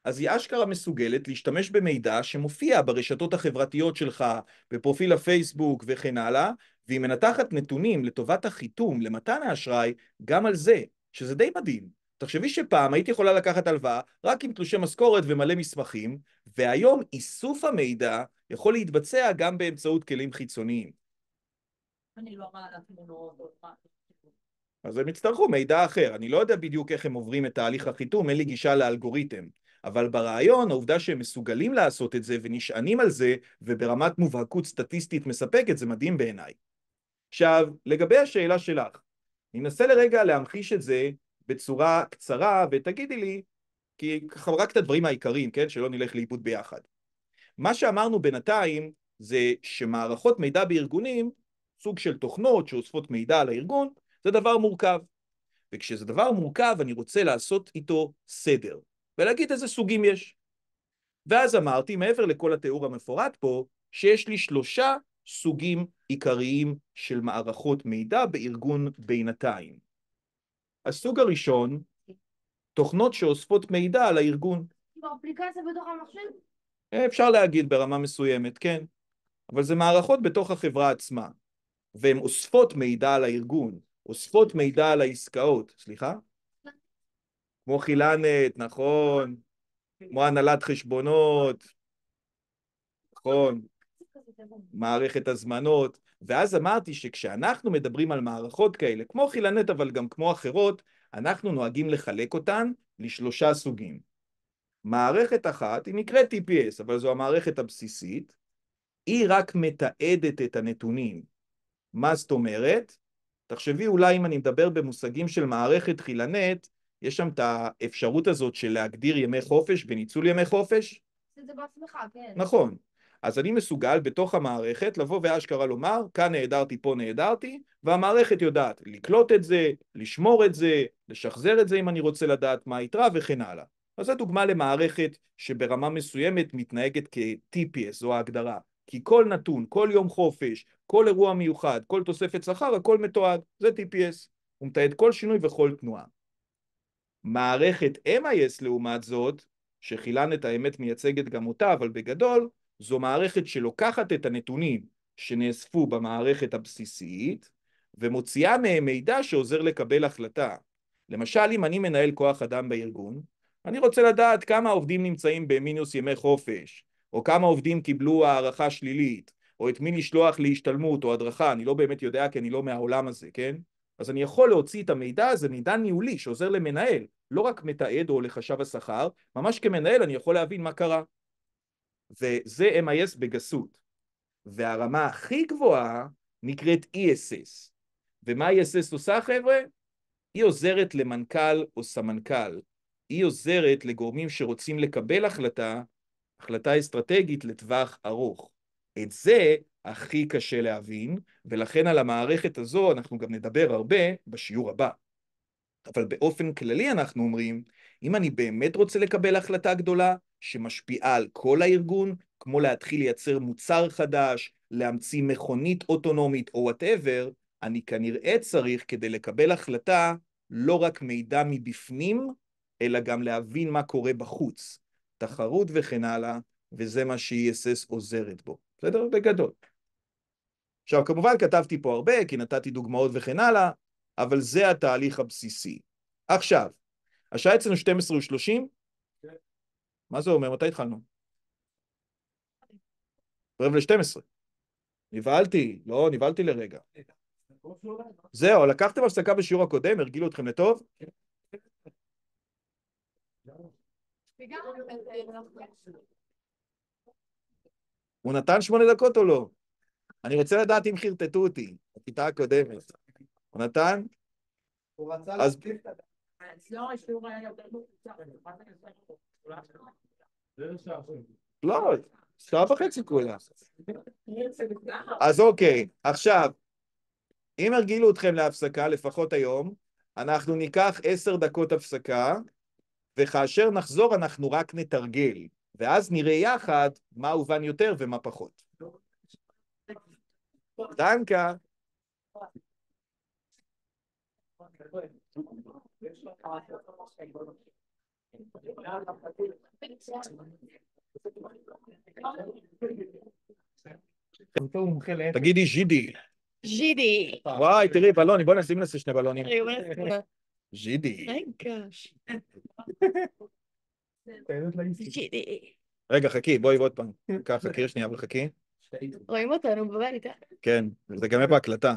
אז היא אשכרה מסוגלת להשתמש במידע שמופיע ברשתות החברתיות שלך, בפרופיל הפייסבוק וכן הלאה, והיא מנתחת נתונים לטובת החיתום, למתן האשראי, גם על זה, שזה די מדהים. תחשבי שפעם היית יכולה לקחת הלוואה רק עם תלושי משכורת ומלא מסמכים, והיום איסוף המידע יכול להתבצע גם באמצעות כלים חיצוניים. אני לא אז הם יצטרכו מידע אחר. אני לא יודע בדיוק איך הם עוברים את תהליך החיתום, אין לי גישה לאלגוריתם. אבל ברעיון, העובדה שהם מסוגלים לעשות את זה ונשענים על זה, וברמת מובהקות סטטיסטית מספקת, זה מדהים בעיניי. עכשיו, לגבי השאלה שלך, אני אנסה לרגע להמחיש את זה בצורה קצרה, ותגידי לי, כי ככה רק את הדברים העיקריים, כן? שלא נלך לאיבוד ביחד. מה שאמרנו בינתיים, זה שמערכות מידע בארגונים, סוג של תוכנות שאוספות מידע על הארגון, זה דבר מורכב. וכשזה דבר מורכב, אני רוצה לעשות איתו סדר. ולהגיד איזה סוגים יש. ואז אמרתי, מעבר לכל התיאור המפורט פה, שיש לי שלושה סוגים עיקריים של מערכות מידע בארגון בינתיים. הסוג הראשון, תוכנות שאוספות מידע על הארגון. באפליקציה בתוך המחשב? אה, אפשר להגיד ברמה מסוימת, כן. אבל זה מערכות בתוך החברה עצמה, והן אוספות מידע על הארגון, אוספות מידע על העסקאות, סליחה? כמו חילנת, נכון, כמו הנהלת חשבונות, נכון, מערכת הזמנות, ואז אמרתי שכשאנחנו מדברים על מערכות כאלה, כמו חילנת אבל גם כמו אחרות, אנחנו נוהגים לחלק אותן לשלושה סוגים. מערכת אחת, היא נקראת TPS, אבל זו המערכת הבסיסית, היא רק מתעדת את הנתונים. מה זאת אומרת? תחשבי אולי אם אני מדבר במושגים של מערכת חילנט, יש שם את האפשרות הזאת של להגדיר ימי חופש וניצול ימי חופש. זה בעצמך, כן. נכון. אז אני מסוגל בתוך המערכת לבוא ואשכרה לומר, כאן נעדרתי, פה נעדרתי, והמערכת יודעת לקלוט את זה, לשמור את זה, לשחזר את זה אם אני רוצה לדעת מה יתרה וכן הלאה. אז זו דוגמה למערכת שברמה מסוימת מתנהגת כ-TPS, זו ההגדרה. כי כל נתון, כל יום חופש, כל אירוע מיוחד, כל תוספת שכר, הכל מתועד, זה TPS. הוא מתעד כל שינוי וכל תנועה. מערכת MIS לעומת זאת, שחילן את האמת מייצגת גם אותה, אבל בגדול, זו מערכת שלוקחת את הנתונים שנאספו במערכת הבסיסית, ומוציאה מהם מידע שעוזר לקבל החלטה. למשל, אם אני מנהל כוח אדם בארגון, אני רוצה לדעת כמה עובדים נמצאים במינוס ימי חופש, או כמה עובדים קיבלו הערכה שלילית, או את מי לשלוח להשתלמות או הדרכה, אני לא באמת יודע כי אני לא מהעולם הזה, כן? אז אני יכול להוציא את המידע הזה, מידע ניהולי שעוזר למנהל, לא רק מתעד או לחשב השכר, ממש כמנהל אני יכול להבין מה קרה. וזה MIS בגסות. והרמה הכי גבוהה נקראת ESS. ומה ESS עושה חבר'ה? היא עוזרת למנכ"ל או סמנכ"ל. היא עוזרת לגורמים שרוצים לקבל החלטה, החלטה אסטרטגית לטווח ארוך. את זה הכי קשה להבין, ולכן על המערכת הזו אנחנו גם נדבר הרבה בשיעור הבא. אבל באופן כללי אנחנו אומרים, אם אני באמת רוצה לקבל החלטה גדולה שמשפיעה על כל הארגון, כמו להתחיל לייצר מוצר חדש, להמציא מכונית אוטונומית או וואטאבר, אני כנראה צריך כדי לקבל החלטה לא רק מידע מבפנים, אלא גם להבין מה קורה בחוץ, תחרות וכן הלאה, וזה מה ש עוזרת בו. בסדר? בגדול. עכשיו, כמובן כתבתי פה הרבה, כי נתתי דוגמאות וכן הלאה, אבל זה התהליך הבסיסי. עכשיו, השעה אצלנו 12 ו-30? כן. מה זה אומר? מתי התחלנו? רבע ל-12. נבהלתי, לא, נבהלתי לרגע. זהו, לקחתם הפסקה בשיעור הקודם, הרגילו אתכם לטוב? הוא נתן שמונה דקות או לא? אני רוצה לדעת אם חרטטו אותי, בכיתה הקודמת. נתן? הוא רצה להקליט את הדף. השיעור היה יותר מקוצר. לא, לא, שעה וחצי כולה. אז אוקיי, עכשיו, אם הרגילו אתכם להפסקה, לפחות היום, אנחנו ניקח עשר דקות הפסקה, וכאשר נחזור אנחנו רק נתרגל, ואז נראה יחד מה הובן יותר ומה פחות. דנקה. תגידי ז'ידי. ז'ידי. וואי, תראי, בלונים, בואי נשים לזה שני בלונים. כן. ז'ידי. רגע, חכי, בואי עוד פעם. ככה, חכי שנייה וחכי. רואים אותנו בבית, אה? כן, זה גם יהיה בהקלטה.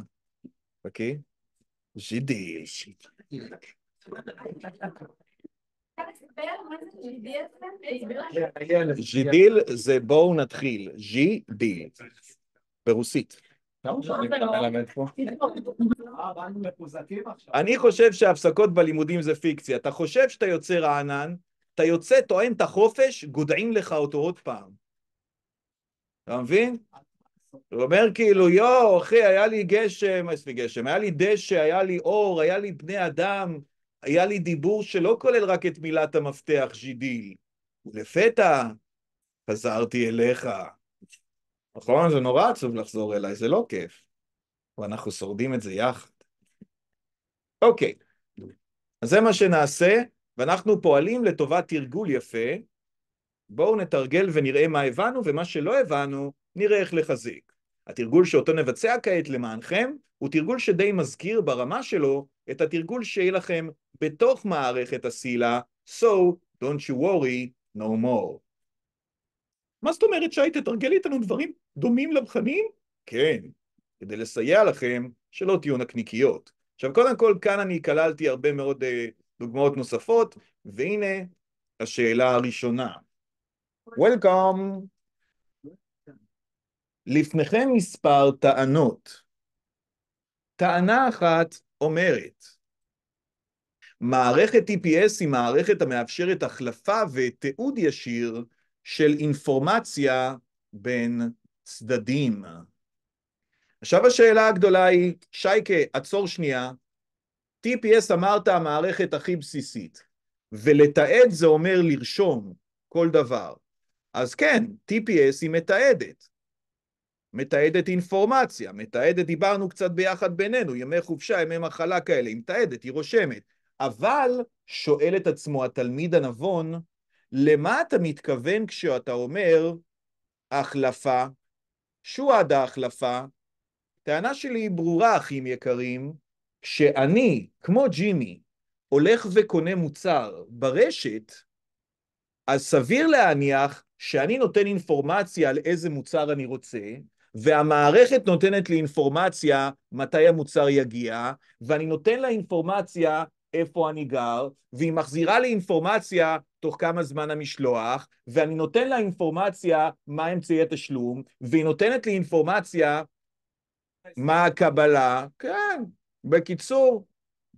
חכי. אוקיי? ז'ידי. ז'ידיל זה בואו נתחיל, ז'ידיל, ברוסית. אני חושב שהפסקות בלימודים זה פיקציה. אתה חושב שאתה יוצא רענן, אתה יוצא, טוען את החופש, גודעים לך אותו עוד פעם. אתה מבין? הוא אומר כאילו, יואו, אחי, היה לי גשם, יש גשם, היה לי דשא, היה לי אור, היה לי בני אדם, היה לי דיבור שלא כולל רק את מילת המפתח ז'ידיל. ולפתע חזרתי אליך. נכון? זה נורא עצוב לחזור אליי, זה לא כיף. ואנחנו שורדים את זה יחד. אוקיי, אז זה מה שנעשה, ואנחנו פועלים לטובת תרגול יפה. בואו נתרגל ונראה מה הבנו, ומה שלא הבנו, נראה איך לחזק. התרגול שאותו נבצע כעת למענכם, הוא תרגול שדי מזכיר ברמה שלו את התרגול שיהיה לכם בתוך מערכת הסיל"ה, so don't you worry no more. מה זאת אומרת, שי, תתרגל איתנו דברים דומים לבחנים? כן, כדי לסייע לכם שלא תהיו נקניקיות. עכשיו, קודם כל, כאן אני כללתי הרבה מאוד uh, דוגמאות נוספות, והנה השאלה הראשונה. Welcome. לפניכם מספר טענות. טענה אחת אומרת, מערכת TPS היא מערכת המאפשרת החלפה ותיעוד ישיר של אינפורמציה בין צדדים. עכשיו השאלה הגדולה היא, שייקה, עצור שנייה, TPS אמרת המערכת הכי בסיסית, ולתעד זה אומר לרשום כל דבר. אז כן, TPS היא מתעדת. מתעדת אינפורמציה, מתעדת, דיברנו קצת ביחד בינינו, ימי חופשה, ימי מחלה כאלה, היא מתעדת, היא רושמת. אבל שואל את עצמו התלמיד הנבון, למה אתה מתכוון כשאתה אומר החלפה, שועד ההחלפה? טענה שלי היא ברורה, אחים יקרים, כשאני, כמו ג'ימי, הולך וקונה מוצר ברשת, אז סביר להניח שאני נותן אינפורמציה על איזה מוצר אני רוצה, והמערכת נותנת לי אינפורמציה מתי המוצר יגיע, ואני נותן לה אינפורמציה איפה אני גר, והיא מחזירה לי אינפורמציה תוך כמה זמן המשלוח, ואני נותן לה אינפורמציה מה אמצעי התשלום, והיא נותנת לי אינפורמציה מה הקבלה. כן, בקיצור,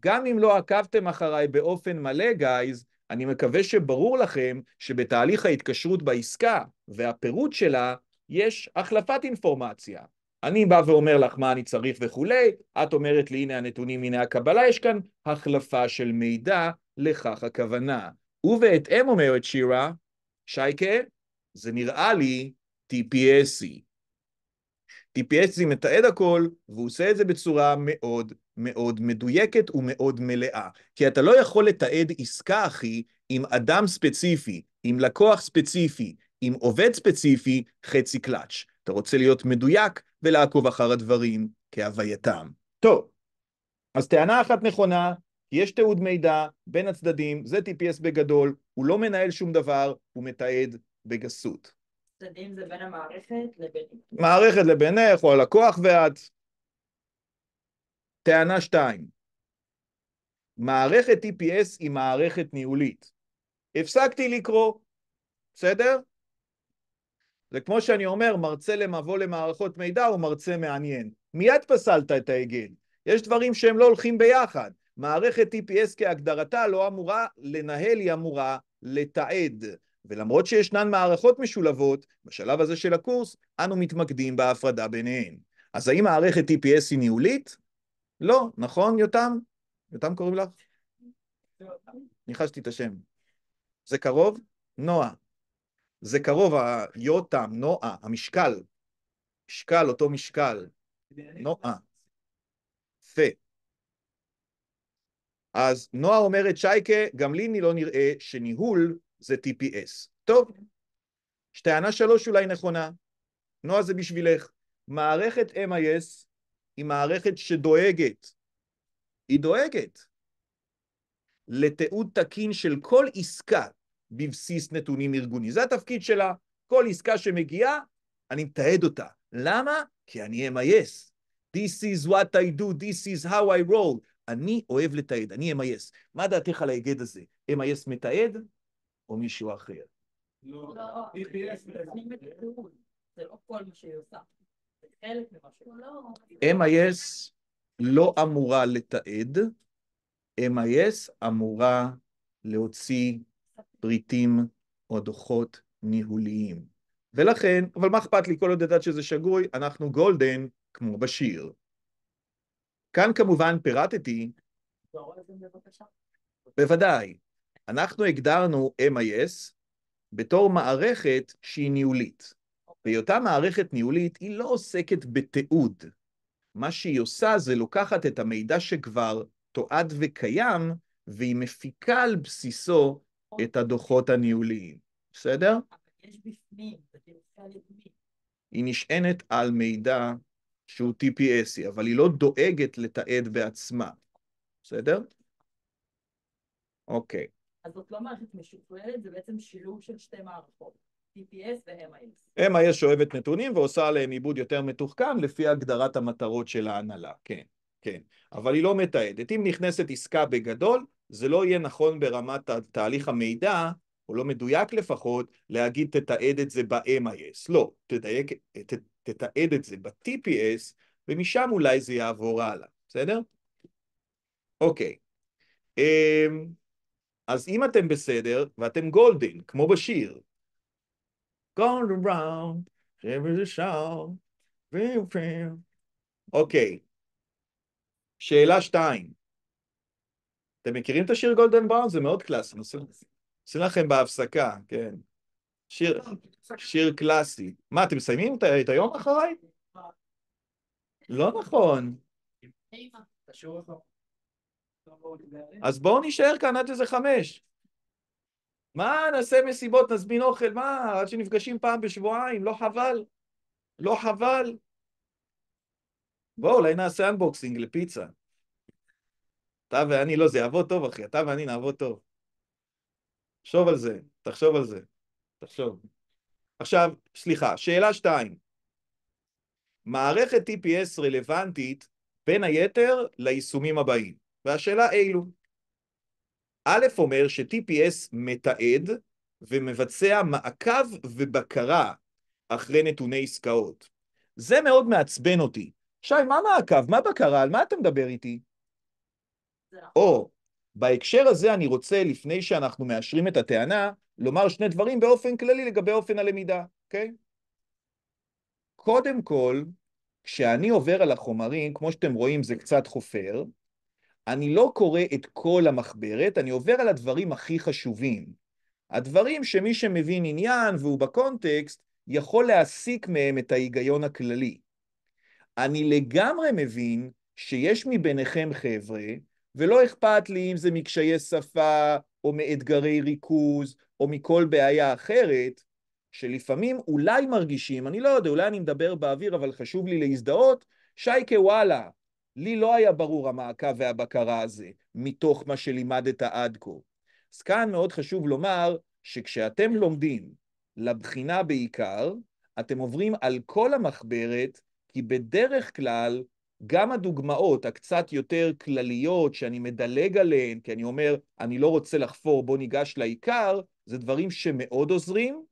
גם אם לא עקבתם אחריי באופן מלא, גייז, אני מקווה שברור לכם שבתהליך ההתקשרות בעסקה והפירוט שלה יש החלפת אינפורמציה. אני בא ואומר לך מה אני צריך וכולי, את אומרת לי הנה הנתונים, הנה הקבלה, יש כאן החלפה של מידע, לכך הכוונה. ובהתאם אומרת שירה, שייקה, זה נראה לי TPSC. PPS היא מתעד הכל, והוא עושה את זה בצורה מאוד מאוד מדויקת ומאוד מלאה. כי אתה לא יכול לתעד עסקה, אחי, עם אדם ספציפי, עם לקוח ספציפי, עם עובד ספציפי, חצי קלאץ'. אתה רוצה להיות מדויק ולעקוב אחר הדברים כהווייתם. טוב, אז טענה אחת נכונה, יש תיעוד מידע בין הצדדים, זה TPS בגדול, הוא לא מנהל שום דבר, הוא מתעד בגסות. הצדדים זה בין המערכת לבינך. מערכת לבינך, או הלקוח ואת. טענה שתיים, מערכת TPS היא מערכת ניהולית. הפסקתי לקרוא, בסדר? זה כמו שאני אומר, מרצה למבוא למערכות מידע הוא מרצה מעניין. מיד פסלת את ההיגד. יש דברים שהם לא הולכים ביחד. מערכת TPS כהגדרתה לא אמורה לנהל, היא אמורה לתעד. ולמרות שישנן מערכות משולבות, בשלב הזה של הקורס אנו מתמקדים בהפרדה ביניהן. אז האם מערכת TPS היא ניהולית? לא, נכון, יותם? יותם קוראים לך? ניחשתי את השם. זה קרוב? נועה. זה קרוב, היותם, נועה, המשקל. משקל, אותו משקל. נועה. פה. אז נועה אומרת, שייקה, גם לי לא נראה שניהול זה TPS. טוב, שטענה שלוש אולי נכונה, נועה זה בשבילך. מערכת MIS היא מערכת שדואגת, היא דואגת לתיעוד תקין של כל עסקה בבסיס נתונים ארגוני. זה התפקיד שלה, כל עסקה שמגיעה, אני מתעד אותה. למה? כי אני MIS. This is what I do, this is how I roll. אני אוהב לתעד, אני MIS. מה דעתך על ההיגד הזה? MIS מתעד? או מישהו אחר. לא, לא, לא. זה לא כל מה שהיא עושה. MIS לא אמורה לתעד, MIS אמורה להוציא פריטים או דוחות ניהוליים. ולכן, אבל מה אכפת לי כל עוד ידעת שזה שגוי, אנחנו גולדן כמו בשיר. כאן כמובן פירטתי... בוודאי. אנחנו הגדרנו MIS בתור מערכת שהיא ניהולית. והיותה מערכת ניהולית, היא לא עוסקת בתיעוד. מה שהיא עושה זה לוקחת את המידע שכבר תועד וקיים, והיא מפיקה על בסיסו את הדוחות הניהוליים. בסדר? היא נשענת על מידע שהוא TPS, אבל היא לא דואגת לתעד בעצמה. בסדר? אוקיי. אז זאת לא מערכת משוכללת, זה בעצם שילוב של שתי מערכות, TPS ו-MIS. MIS שואבת נתונים ועושה עליהם עיבוד יותר מתוחכם לפי הגדרת המטרות של ההנהלה, כן, כן. אבל היא לא מתעדת. אם נכנסת עסקה בגדול, זה לא יהיה נכון ברמת תהליך המידע, או לא מדויק לפחות, להגיד תתעד את זה ב-MIS. לא, תדייק, ת, תתעד את זה ב-TPS, ומשם אולי זה יעבור הלאה, בסדר? אוקיי. Okay. אמ, אז אם אתם בסדר, ואתם גולדין, כמו בשיר. Gone around, every shout, אוקיי. שאלה שתיים. אתם מכירים את השיר גולדן בראון? זה מאוד קלאסי. עושים לכם בהפסקה, כן. שיר, שיר קלאסי. מה, אתם מסיימים את, את היום אחריי? לא נכון. אז בואו נישאר כאן עד איזה חמש. מה, נעשה מסיבות, נזמין אוכל, מה, עד שנפגשים פעם בשבועיים, לא חבל? לא חבל? בואו, אולי נעשה אנבוקסינג לפיצה. אתה ואני, לא, זה יעבוד טוב, אחי, אתה ואני נעבוד טוב. תחשוב על זה, תחשוב על זה, תחשוב. עכשיו, סליחה, שאלה שתיים. מערכת TPS רלוונטית, בין היתר, ליישומים הבאים. והשאלה אילו. א' אומר ש-TPS מתעד ומבצע מעקב ובקרה אחרי נתוני עסקאות. זה מאוד מעצבן אותי. שי, מה מעקב? מה בקרה? על מה אתה מדבר איתי? נכון. או, בהקשר הזה אני רוצה, לפני שאנחנו מאשרים את הטענה, לומר שני דברים באופן כללי לגבי אופן הלמידה, אוקיי? Okay? קודם כל, כשאני עובר על החומרים, כמו שאתם רואים זה קצת חופר, אני לא קורא את כל המחברת, אני עובר על הדברים הכי חשובים. הדברים שמי שמבין עניין והוא בקונטקסט, יכול להסיק מהם את ההיגיון הכללי. אני לגמרי מבין שיש מביניכם חבר'ה, ולא אכפת לי אם זה מקשיי שפה, או מאתגרי ריכוז, או מכל בעיה אחרת, שלפעמים אולי מרגישים, אני לא יודע, אולי אני מדבר באוויר, אבל חשוב לי להזדהות, שייקה וואלה, לי לא היה ברור המעקב והבקרה הזה, מתוך מה שלימדת עד כה. אז כאן מאוד חשוב לומר שכשאתם לומדים לבחינה בעיקר, אתם עוברים על כל המחברת, כי בדרך כלל גם הדוגמאות הקצת יותר כלליות שאני מדלג עליהן, כי אני אומר, אני לא רוצה לחפור, בוא ניגש לעיקר, זה דברים שמאוד עוזרים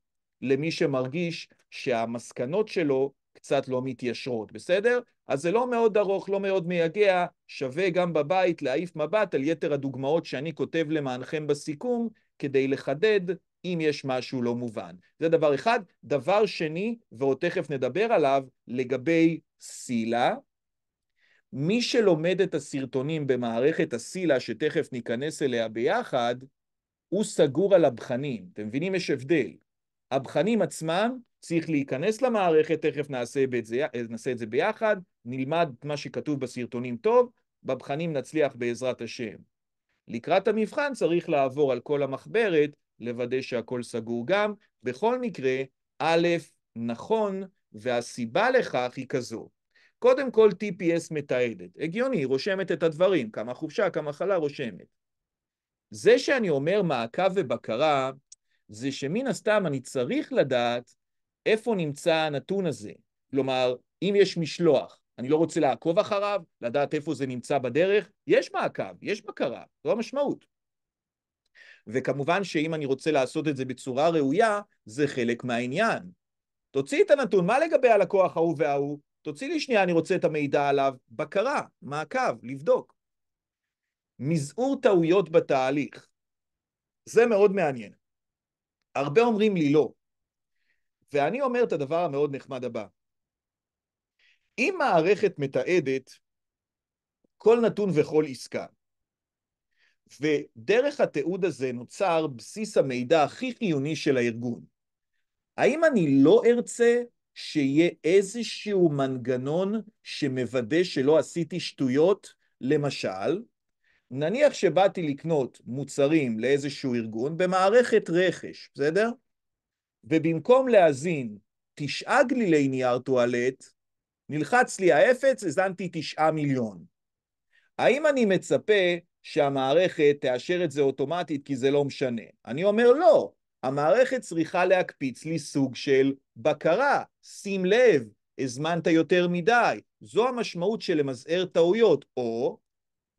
למי שמרגיש שהמסקנות שלו קצת לא מתיישרות, בסדר? אז זה לא מאוד ארוך, לא מאוד מייגע, שווה גם בבית להעיף מבט על יתר הדוגמאות שאני כותב למענכם בסיכום, כדי לחדד אם יש משהו לא מובן. זה דבר אחד. דבר שני, ועוד תכף נדבר עליו, לגבי סילה, מי שלומד את הסרטונים במערכת הסילה, שתכף ניכנס אליה ביחד, הוא סגור על הבחנים. אתם מבינים? יש הבדל. הבחנים עצמם צריך להיכנס למערכת, תכף נעשה את זה, נעשה את זה ביחד, נלמד את מה שכתוב בסרטונים טוב, בבחנים נצליח בעזרת השם. לקראת המבחן צריך לעבור על כל המחברת, לוודא שהכל סגור גם. בכל מקרה, א', נכון, והסיבה לכך היא כזו. קודם כל TPS מתעדת. הגיוני, היא רושמת את הדברים, כמה חופשה, כמה חלה רושמת. זה שאני אומר מעקב ובקרה, זה שמן הסתם אני צריך לדעת איפה נמצא הנתון הזה? כלומר, אם יש משלוח, אני לא רוצה לעקוב אחריו, לדעת איפה זה נמצא בדרך, יש מעקב, יש בקרה, זו המשמעות. וכמובן שאם אני רוצה לעשות את זה בצורה ראויה, זה חלק מהעניין. תוציא את הנתון, מה לגבי הלקוח ההוא וההוא? תוציא לי שנייה, אני רוצה את המידע עליו. בקרה, מעקב, לבדוק. מזעור טעויות בתהליך. זה מאוד מעניין. הרבה אומרים לי לא, ואני אומר את הדבר המאוד נחמד הבא. אם מערכת מתעדת כל נתון וכל עסקה, ודרך התיעוד הזה נוצר בסיס המידע הכי חיוני של הארגון, האם אני לא ארצה שיהיה איזשהו מנגנון שמוודא שלא עשיתי שטויות? למשל, נניח שבאתי לקנות מוצרים לאיזשהו ארגון במערכת רכש, בסדר? ובמקום להזין תשעה גלילי נייר טואלט, נלחץ לי האפץ, הזנתי תשעה מיליון. האם אני מצפה שהמערכת תאשר את זה אוטומטית כי זה לא משנה? אני אומר לא, המערכת צריכה להקפיץ לי סוג של בקרה. שים לב, הזמנת יותר מדי. זו המשמעות של למזער טעויות. או,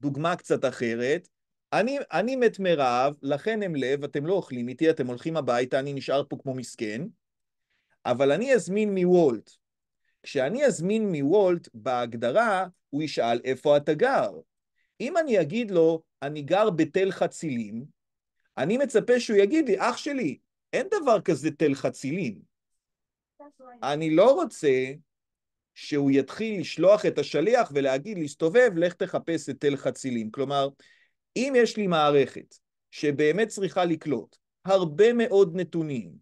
דוגמה קצת אחרת, אני, אני מת מרעב, לכן הם לב, אתם לא אוכלים איתי, אתם הולכים הביתה, אני נשאר פה כמו מסכן, אבל אני אזמין מוולט. כשאני אזמין מוולט, בהגדרה, הוא ישאל איפה אתה גר. אם אני אגיד לו, אני גר בתל חצילים, אני מצפה שהוא יגיד לי, אח שלי, אין דבר כזה תל חצילים. אני לא רוצה שהוא יתחיל לשלוח את השליח ולהגיד, להסתובב, לך תחפש את תל חצילים. כלומר, אם יש לי מערכת שבאמת צריכה לקלוט הרבה מאוד נתונים,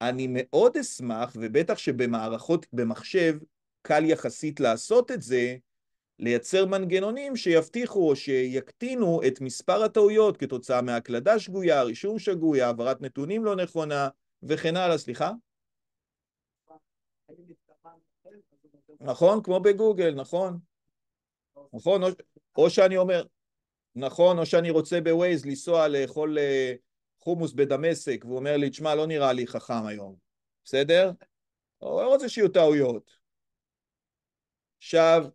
אני מאוד אשמח, ובטח שבמערכות, במחשב, קל יחסית לעשות את זה, לייצר מנגנונים שיבטיחו או שיקטינו את מספר הטעויות כתוצאה מהקלדה שגויה, רישום שגוי, העברת נתונים לא נכונה וכן הלאה, סליחה? נכון, כמו בגוגל, נכון. נכון, או, שאני אומר, נכון, או שאני רוצה בווייז לנסוע לאכול אה, חומוס בדמשק, והוא אומר לי, תשמע, לא נראה לי חכם היום, בסדר? הוא לא רוצה שיהיו טעויות. עכשיו,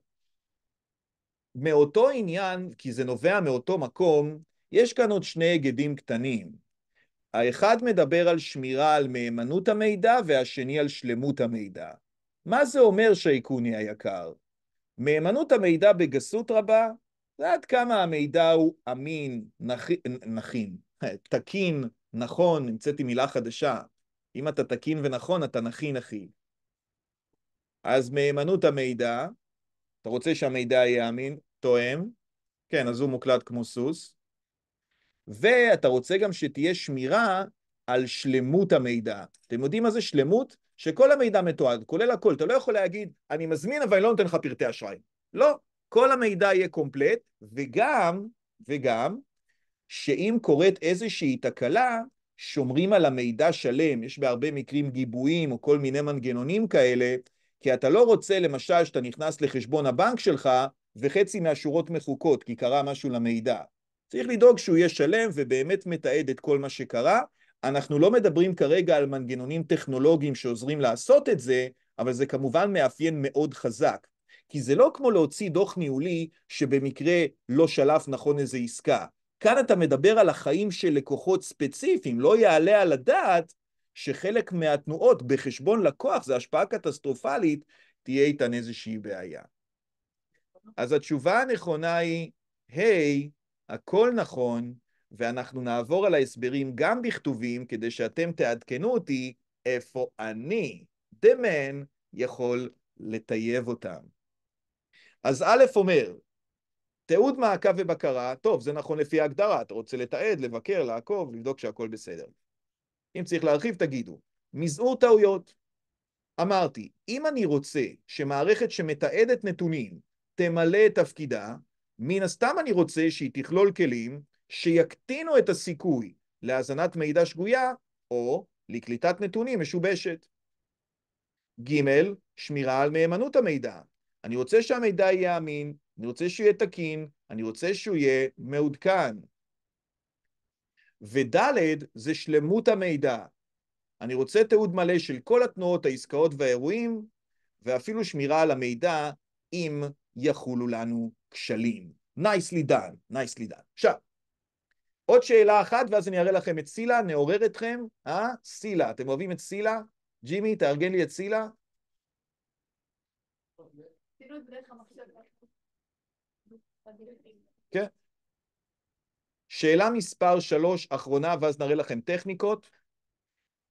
מאותו עניין, כי זה נובע מאותו מקום, יש כאן עוד שני היגדים קטנים. האחד מדבר על שמירה על מהימנות המידע, והשני על שלמות המידע. מה זה אומר, שהאיכוני היקר? מהימנות המידע בגסות רבה ועד כמה המידע הוא אמין, נכ... נכין, תקין, נכון, המצאתי מילה חדשה. אם אתה תקין ונכון, אתה נכין, אחי. אז מהימנות המידע, אתה רוצה שהמידע יהיה אמין, תואם, כן, אז הוא מוקלט כמו סוס, ואתה רוצה גם שתהיה שמירה על שלמות המידע. אתם יודעים מה זה שלמות? שכל המידע מתועד, כולל הכול. אתה לא יכול להגיד, אני מזמין אבל אני לא נותן לך פרטי אשראי. לא, כל המידע יהיה קומפלט, וגם, וגם, שאם קורית איזושהי תקלה, שומרים על המידע שלם, יש בהרבה מקרים גיבויים או כל מיני מנגנונים כאלה, כי אתה לא רוצה, למשל, שאתה נכנס לחשבון הבנק שלך וחצי מהשורות מחוקות, כי קרה משהו למידע. צריך לדאוג שהוא יהיה שלם ובאמת מתעד את כל מה שקרה. אנחנו לא מדברים כרגע על מנגנונים טכנולוגיים שעוזרים לעשות את זה, אבל זה כמובן מאפיין מאוד חזק. כי זה לא כמו להוציא דוח ניהולי שבמקרה לא שלף נכון איזו עסקה. כאן אתה מדבר על החיים של לקוחות ספציפיים, לא יעלה על הדעת שחלק מהתנועות בחשבון לקוח, זו השפעה קטסטרופלית, תהיה איתן איזושהי בעיה. אז התשובה הנכונה היא, היי, הכל נכון, ואנחנו נעבור על ההסברים גם בכתובים, כדי שאתם תעדכנו אותי איפה אני, the man, יכול לטייב אותם. אז א' אומר, תיעוד מעקב ובקרה, טוב, זה נכון לפי ההגדרה, אתה רוצה לתעד, לבקר, לעקוב, לבדוק שהכל בסדר. אם צריך להרחיב, תגידו. מזעור טעויות. אמרתי, אם אני רוצה שמערכת שמתעדת נתונים תמלא את תפקידה, מן הסתם אני רוצה שהיא תכלול כלים שיקטינו את הסיכוי להזנת מידע שגויה או לקליטת נתונים משובשת. ג. שמירה על מהימנות המידע. אני רוצה שהמידע יהיה אמין, אני רוצה שהוא יהיה תקין, אני רוצה שהוא יהיה מעודכן. וד' זה שלמות המידע. אני רוצה תיעוד מלא של כל התנועות, העסקאות והאירועים, ואפילו שמירה על המידע אם יחולו לנו כשלים. nicely done, nicely done. עכשיו, עוד שאלה אחת, ואז אני אראה לכם את סילה, נעורר אתכם, אה? סילה, אתם אוהבים את סילה? ג'ימי, תארגן לי את סילה? כאילו כן. שאלה מספר שלוש, אחרונה, ואז נראה לכם טכניקות.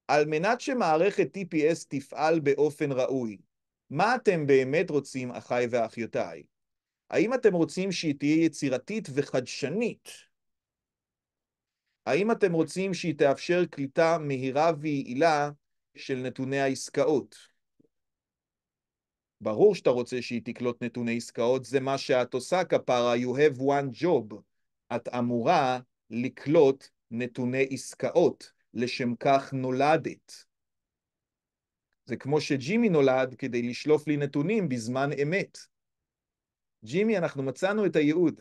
על מנת שמערכת TPS תפעל באופן ראוי, מה אתם באמת רוצים, אחיי ואחיותיי? האם אתם רוצים שהיא תהיה יצירתית וחדשנית? האם אתם רוצים שהיא תאפשר קליטה מהירה ויעילה של נתוני העסקאות? ברור שאתה רוצה שהיא תקלוט נתוני עסקאות, זה מה שאת עושה כפרה, you have one job. את אמורה לקלוט נתוני עסקאות, לשם כך נולדת. זה כמו שג'ימי נולד כדי לשלוף לי נתונים בזמן אמת. ג'ימי, אנחנו מצאנו את הייעוד.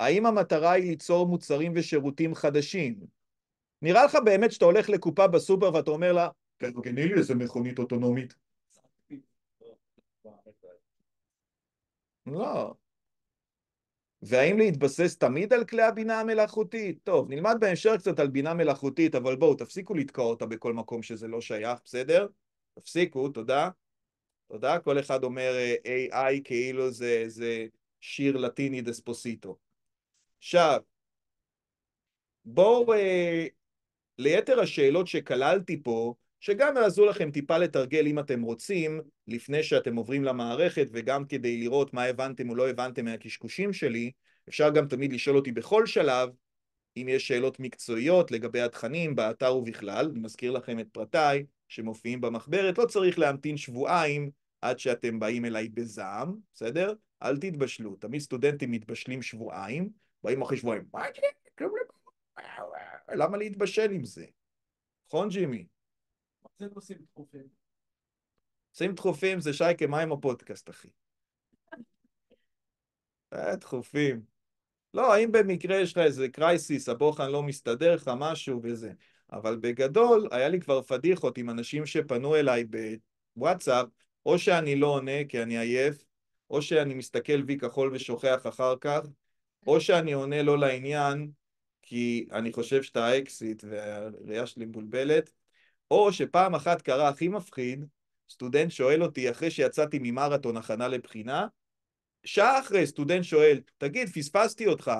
האם המטרה היא ליצור מוצרים ושירותים חדשים? נראה לך באמת שאתה הולך לקופה בסופר ואתה אומר לה, כן, כן, תארגני לי איזה מכונית אוטונומית. לא. והאם להתבסס תמיד על כלי הבינה המלאכותית? טוב, נלמד בהמשך קצת על בינה מלאכותית, אבל בואו, תפסיקו לתקוע אותה בכל מקום שזה לא שייך, בסדר? תפסיקו, תודה. תודה. כל אחד אומר אה, AI כאילו זה, זה שיר לטיני דספוסיטו. עכשיו, בואו אה, ליתר השאלות שכללתי פה, שגם יעזרו לכם טיפה לתרגל אם אתם רוצים, לפני שאתם עוברים למערכת, וגם כדי לראות מה הבנתם או לא הבנתם מהקשקושים שלי, אפשר גם תמיד לשאול אותי בכל שלב, אם יש שאלות מקצועיות לגבי התכנים באתר ובכלל, אני מזכיר לכם את פרטיי שמופיעים במחברת, לא צריך להמתין שבועיים עד שאתם באים אליי בזעם, בסדר? אל תתבשלו, תמיד סטודנטים מתבשלים שבועיים, באים אחרי שבועיים, מה זה? כלום לא אה, למה להתבשל עם זה? נכון, ג'ימי? מה עושים דחופים? עושים דחופים זה שייקה, מה עם הפודקאסט, אחי? אה, דחופים. לא, האם במקרה יש לך איזה קרייסיס, הבוחן לא מסתדר לך, משהו וזה. אבל בגדול, היה לי כבר פדיחות עם אנשים שפנו אליי בוואטסאפ, או שאני לא עונה כי אני עייף, או שאני מסתכל וי כחול ושוכח אחר כך, או שאני עונה לא לעניין, כי אני חושב שאתה האקסיט והראייה שלי מבולבלת, או שפעם אחת קרה הכי מפחיד, סטודנט שואל אותי אחרי שיצאתי ממרתון הכנה לבחינה, שעה אחרי סטודנט שואל, תגיד, פספסתי אותך,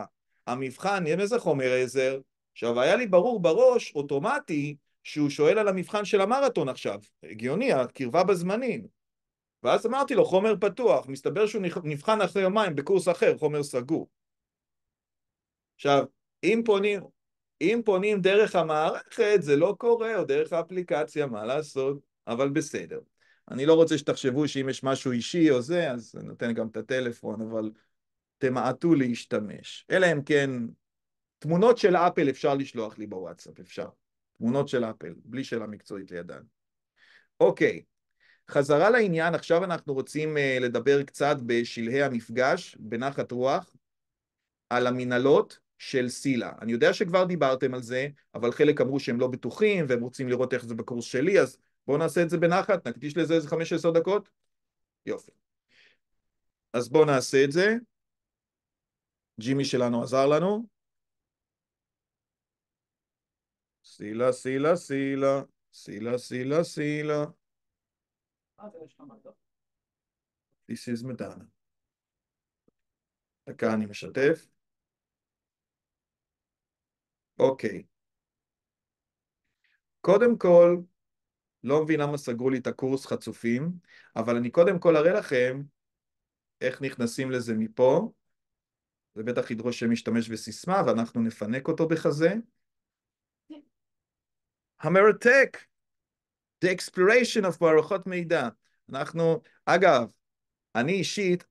המבחן, איזה חומר עזר? עכשיו, היה לי ברור בראש, אוטומטי, שהוא שואל על המבחן של המרתון עכשיו. הגיוני, הקרבה בזמנים. ואז אמרתי לו, חומר פתוח. מסתבר שהוא נבחן אחרי יומיים בקורס אחר, חומר סגור. עכשיו, אם פונים, אם פונים דרך המערכת, זה לא קורה, או דרך האפליקציה, מה לעשות, אבל בסדר. אני לא רוצה שתחשבו שאם יש משהו אישי או זה, אז אני נותן גם את הטלפון, אבל תמעטו להשתמש. אלא אם כן, תמונות של אפל אפשר לשלוח לי בוואטסאפ, אפשר. תמונות של אפל, בלי שאלה מקצועית לידן. אוקיי, חזרה לעניין, עכשיו אנחנו רוצים אה, לדבר קצת בשלהי המפגש, בנחת רוח, על המנהלות, של סילה. אני יודע שכבר דיברתם על זה, אבל חלק אמרו שהם לא בטוחים והם רוצים לראות איך זה בקורס שלי, אז בואו נעשה את זה בנחת, נקדיש לזה איזה 15 דקות. יופי. אז בואו נעשה את זה. ג'ימי שלנו עזר לנו. סילה, סילה, סילה, סילה, סילה, סילה. This is Madonna. דקה אני משתף. אוקיי. קודם כל, לא מבין למה סגרו לי את הקורס חצופים, אבל אני קודם כל אראה לכם איך נכנסים לזה מפה. זה בטח ידרוש שמשתמש בסיסמה ואנחנו נפנק אותו בכזה. המרתק, the exploration of מערכות מידע. אנחנו, אגב, אני אישית,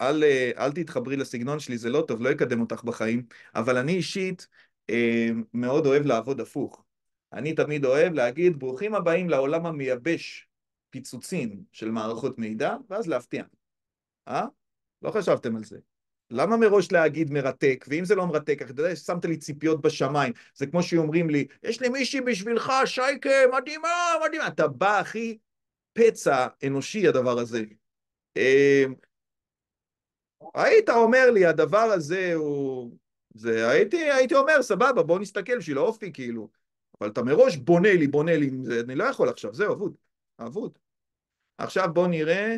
אל, אה, אל תתחברי לסגנון שלי, זה לא טוב, לא אקדם אותך בחיים, אבל אני אישית אה, מאוד אוהב לעבוד הפוך. אני תמיד אוהב להגיד, ברוכים הבאים לעולם המייבש פיצוצים של מערכות מידע, ואז להפתיע. אה? לא חשבתם על זה. למה מראש להגיד מרתק, ואם זה לא מרתק, אתה יודע, שמת לי ציפיות בשמיים, זה כמו שאומרים לי, יש לי מישהי בשבילך, שייקה, מדהימה, מדהימה. אתה בא, אחי, פצע אנושי הדבר הזה. אה, היית אומר לי, הדבר הזה הוא זה הייתי, הייתי אומר, סבבה, בוא נסתכל בשביל האופי, כאילו. אבל אתה מראש בונה לי, בונה לי, זה, אני לא יכול עכשיו, זהו, אבוד. אבוד. עכשיו בוא נראה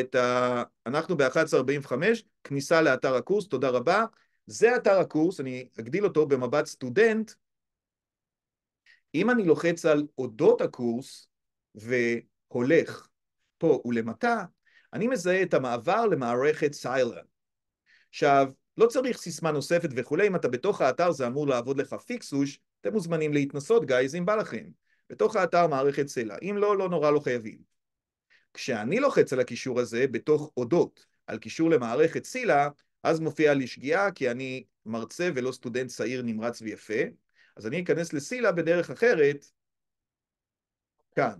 את ה... אנחנו ב-11.45, כניסה לאתר הקורס, תודה רבה. זה אתר הקורס, אני אגדיל אותו במבט סטודנט. אם אני לוחץ על אודות הקורס והולך פה ולמטה, אני מזהה את המעבר למערכת סיילן. עכשיו, לא צריך סיסמה נוספת וכולי, אם אתה בתוך האתר זה אמור לעבוד לך פיקסוש, אתם מוזמנים להתנסות גייז אם בא לכם. בתוך האתר מערכת סלע, אם לא, לא נורא לא חייבים. כשאני לוחץ על הקישור הזה, בתוך אודות, על קישור למערכת סלע, אז מופיע לי שגיאה, כי אני מרצה ולא סטודנט צעיר נמרץ ויפה, אז אני אכנס לסלע בדרך אחרת, כאן.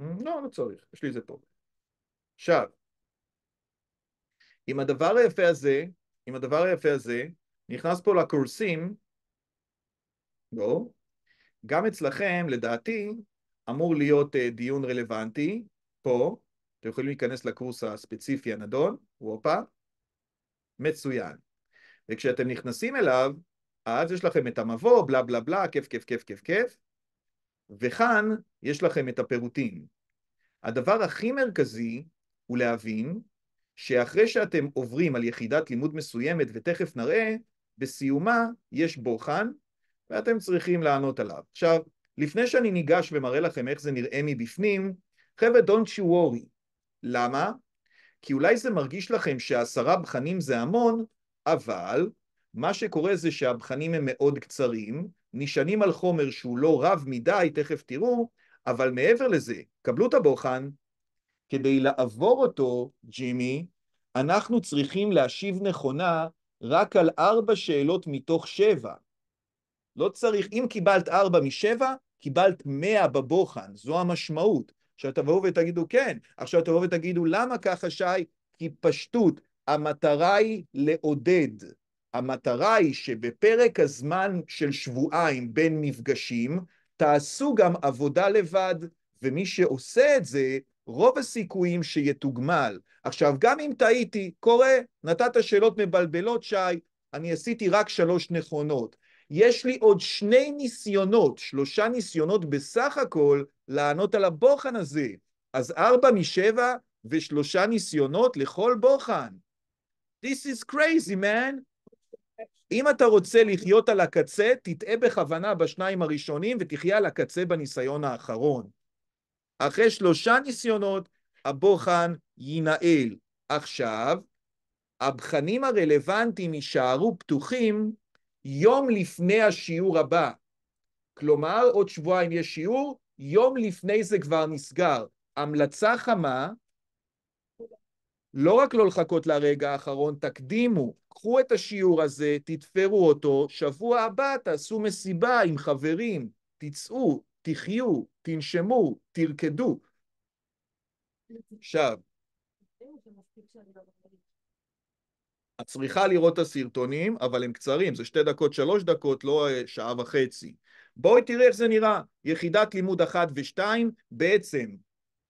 Mm, לא, לא צריך, יש לי את זה פה. עכשיו, עם הדבר היפה הזה, עם הדבר היפה הזה, נכנס פה לקורסים, לא, גם אצלכם, לדעתי, אמור להיות אה, דיון רלוונטי, פה, אתם יכולים להיכנס לקורס הספציפי הנדון, וופה, מצוין. וכשאתם נכנסים אליו, אז יש לכם את המבוא, בלה בלה בלה, כיף כיף כיף כיף כיף, וכאן יש לכם את הפירוטים. הדבר הכי מרכזי הוא להבין שאחרי שאתם עוברים על יחידת לימוד מסוימת, ותכף נראה, בסיומה יש בוחן, ואתם צריכים לענות עליו. עכשיו, לפני שאני ניגש ומראה לכם איך זה נראה מבפנים, חבר'ה, don't you worry. למה? כי אולי זה מרגיש לכם שעשרה בחנים זה המון, אבל מה שקורה זה שהבחנים הם מאוד קצרים, נשענים על חומר שהוא לא רב מדי, תכף תראו, אבל מעבר לזה, קבלו את הבוחן, כדי לעבור אותו, ג'ימי, אנחנו צריכים להשיב נכונה רק על ארבע שאלות מתוך שבע. לא צריך, אם קיבלת ארבע משבע, קיבלת מאה בבוחן, זו המשמעות. עכשיו תבואו ותגידו כן, עכשיו תבואו ותגידו למה ככה שי? כי פשטות, המטרה היא לעודד. המטרה היא שבפרק הזמן של שבועיים בין מפגשים, תעשו גם עבודה לבד, ומי שעושה את זה רוב הסיכויים שיתוגמל. עכשיו, גם אם טעיתי, קורה, נתת שאלות מבלבלות, שי, אני עשיתי רק שלוש נכונות. יש לי עוד שני ניסיונות, שלושה ניסיונות בסך הכל, לענות על הבוחן הזה. אז ארבע משבע ושלושה ניסיונות לכל בוחן. This is crazy, man. אם אתה רוצה לחיות על הקצה, תטעה בכוונה בשניים הראשונים ותחיה על הקצה בניסיון האחרון. אחרי שלושה ניסיונות, הבוחן יינעל. עכשיו, הבחנים הרלוונטיים יישארו פתוחים יום לפני השיעור הבא. כלומר, עוד שבועיים יש שיעור, יום לפני זה כבר נסגר. המלצה חמה, לא רק לא לחכות לרגע האחרון, תקדימו, קחו את השיעור הזה, תתפרו אותו, שבוע הבא תעשו מסיבה עם חברים, תצאו, תחיו, תנשמו, תרקדו. עכשיו, את צריכה לראות את הסרטונים, אבל הם קצרים, זה שתי דקות, שלוש דקות, לא אה, שעה וחצי. בואי תראה איך זה נראה. יחידת לימוד אחת ושתיים, בעצם,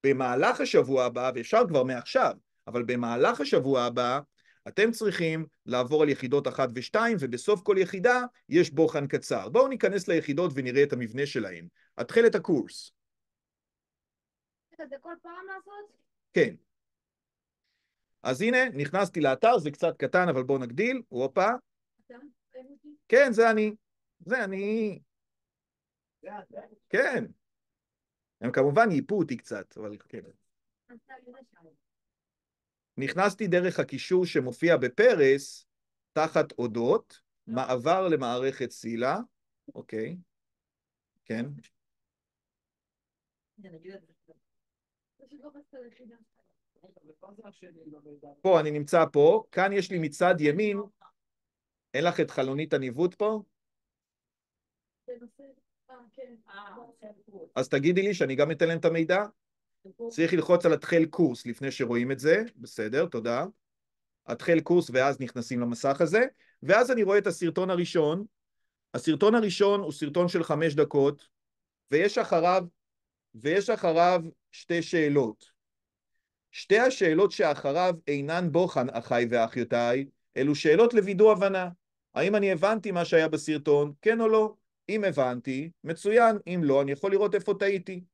במהלך השבוע הבא, ואפשר כבר מעכשיו, אבל במהלך השבוע הבא, אתם צריכים לעבור על יחידות אחת ושתיים, ובסוף כל יחידה יש בוחן קצר. בואו ניכנס ליחידות ונראה את המבנה שלהן. התחיל את הקורס. זה כל פעם לעשות? כן. אז הנה, נכנסתי לאתר, זה קצת קטן, אבל בואו נגדיל. הופה. כן, זה אני. זה אני. כן. הם כמובן ייפו אותי קצת, אבל כן. נכנסתי דרך הקישור שמופיע בפרס, תחת אודות, לא. מעבר למערכת סילה, אוקיי, כן. כן פה, אני נמצא פה, כאן יש לי מצד ימין, אין לך את חלונית הניווט פה? אה, כן. אה, אז תגידי לי שאני גם אתן להם את המידע? צריך ללחוץ על התחל קורס לפני שרואים את זה, בסדר, תודה. התחל קורס ואז נכנסים למסך הזה, ואז אני רואה את הסרטון הראשון. הסרטון הראשון הוא סרטון של חמש דקות, ויש אחריו, ויש אחריו שתי שאלות. שתי השאלות שאחריו אינן בוחן, אחיי ואחיותיי, אלו שאלות לוידוא הבנה. האם אני הבנתי מה שהיה בסרטון, כן או לא? אם הבנתי, מצוין, אם לא, אני יכול לראות איפה טעיתי.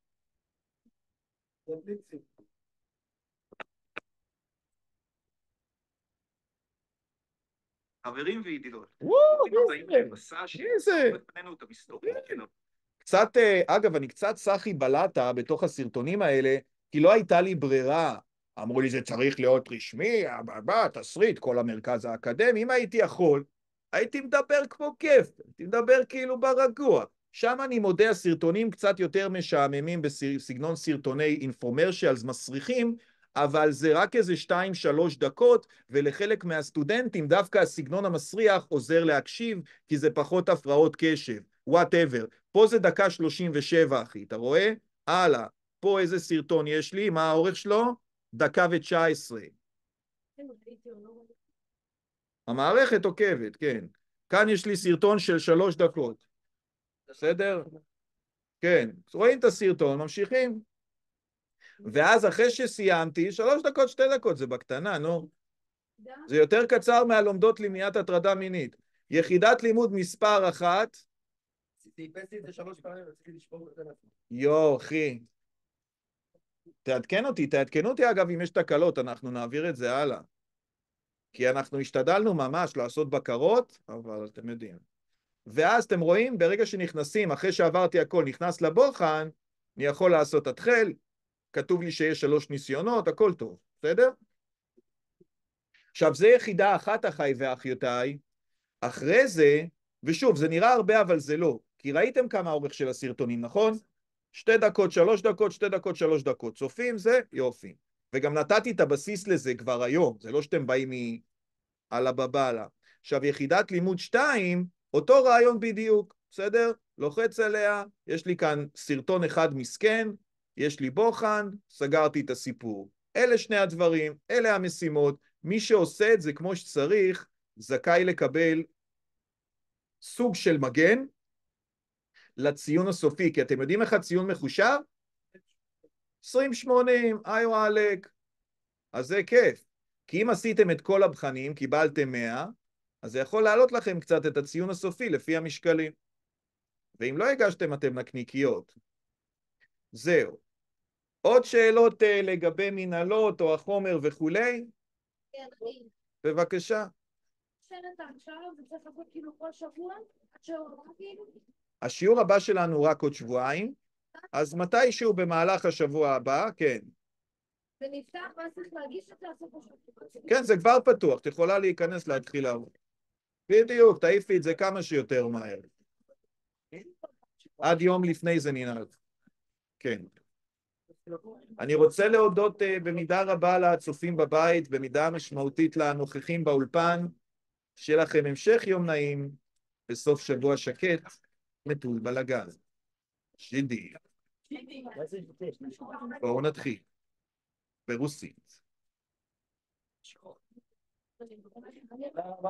חברים וידידות, קצת, אה, אגב, אני קצת סחי בלטה בתוך הסרטונים האלה, כי לא הייתה לי ברירה. אמרו לי, זה צריך להיות רשמי, הבא, תסריט, כל המרכז האקדמי. אם הייתי יכול, הייתי מדבר כמו כיף, הייתי מדבר כאילו ברגוע. שם אני מודה, הסרטונים קצת יותר משעממים בסגנון סרטוני אינפורמרשיאלס מסריחים, אבל זה רק איזה 2-3 דקות, ולחלק מהסטודנטים דווקא הסגנון המסריח עוזר להקשיב, כי זה פחות הפרעות קשב, וואטאבר. פה זה דקה 37, אחי, אתה רואה? הלאה. פה איזה סרטון יש לי, מה האורך שלו? דקה ו-19. המערכת עוקבת, כן. כאן יש לי סרטון של שלוש דקות. בסדר? כן, רואים את הסרטון, ממשיכים. ואז אחרי שסיימתי, שלוש דקות, שתי דקות, זה בקטנה, נו. זה יותר קצר מהלומדות למניעת הטרדה מינית. יחידת לימוד מספר אחת. יו, אחי. תעדכן אותי, תעדכנו אותי אגב אם יש תקלות, אנחנו נעביר את זה הלאה. כי אנחנו השתדלנו ממש לעשות בקרות, אבל אתם יודעים. ואז אתם רואים, ברגע שנכנסים, אחרי שעברתי הכל, נכנס לבוחן, אני יכול לעשות התחל, כתוב לי שיש שלוש ניסיונות, הכל טוב, בסדר? עכשיו, זה יחידה אחת, אחיי ואחיותיי. אחרי זה, ושוב, זה נראה הרבה, אבל זה לא. כי ראיתם כמה האורך של הסרטונים, נכון? שתי דקות, שלוש דקות, שתי דקות, שלוש דקות. צופים זה יופי. וגם נתתי את הבסיס לזה כבר היום, זה לא שאתם באים מעלה בבאללה. עכשיו, יחידת לימוד שתיים, אותו רעיון בדיוק, בסדר? לוחץ עליה, יש לי כאן סרטון אחד מסכן, יש לי בוחן, סגרתי את הסיפור. אלה שני הדברים, אלה המשימות. מי שעושה את זה כמו שצריך, זכאי לקבל סוג של מגן לציון הסופי, כי אתם יודעים איך הציון מחושב? 20-80, איו עלק. אז זה כיף. כי אם עשיתם את כל הבחנים, קיבלתם 100, אז זה יכול להעלות לכם קצת את הציון הסופי לפי המשקלים. ואם לא הגשתם אתם נקניקיות, זהו. עוד שאלות uh, לגבי מנהלות או החומר וכולי? כן, בבקשה. השיעור הבא שלנו רק עוד שבועיים, אז מתישהו במהלך השבוע הבא, כן. זה נפתח, מה צריך להגיש את זה? כן, זה כבר פתוח, את יכולה להיכנס להתחיל לעבוד. בדיוק, תעיפי את זה כמה שיותר מהר. עד יום לפני זה ננהג. כן. אני רוצה להודות uh, במידה רבה לצופים בבית, במידה משמעותית לנוכחים באולפן. שיהיה לכם המשך יום נעים בסוף שבוע שקט, מטול בלאגן. שידי. בואו נתחיל. ברוסית.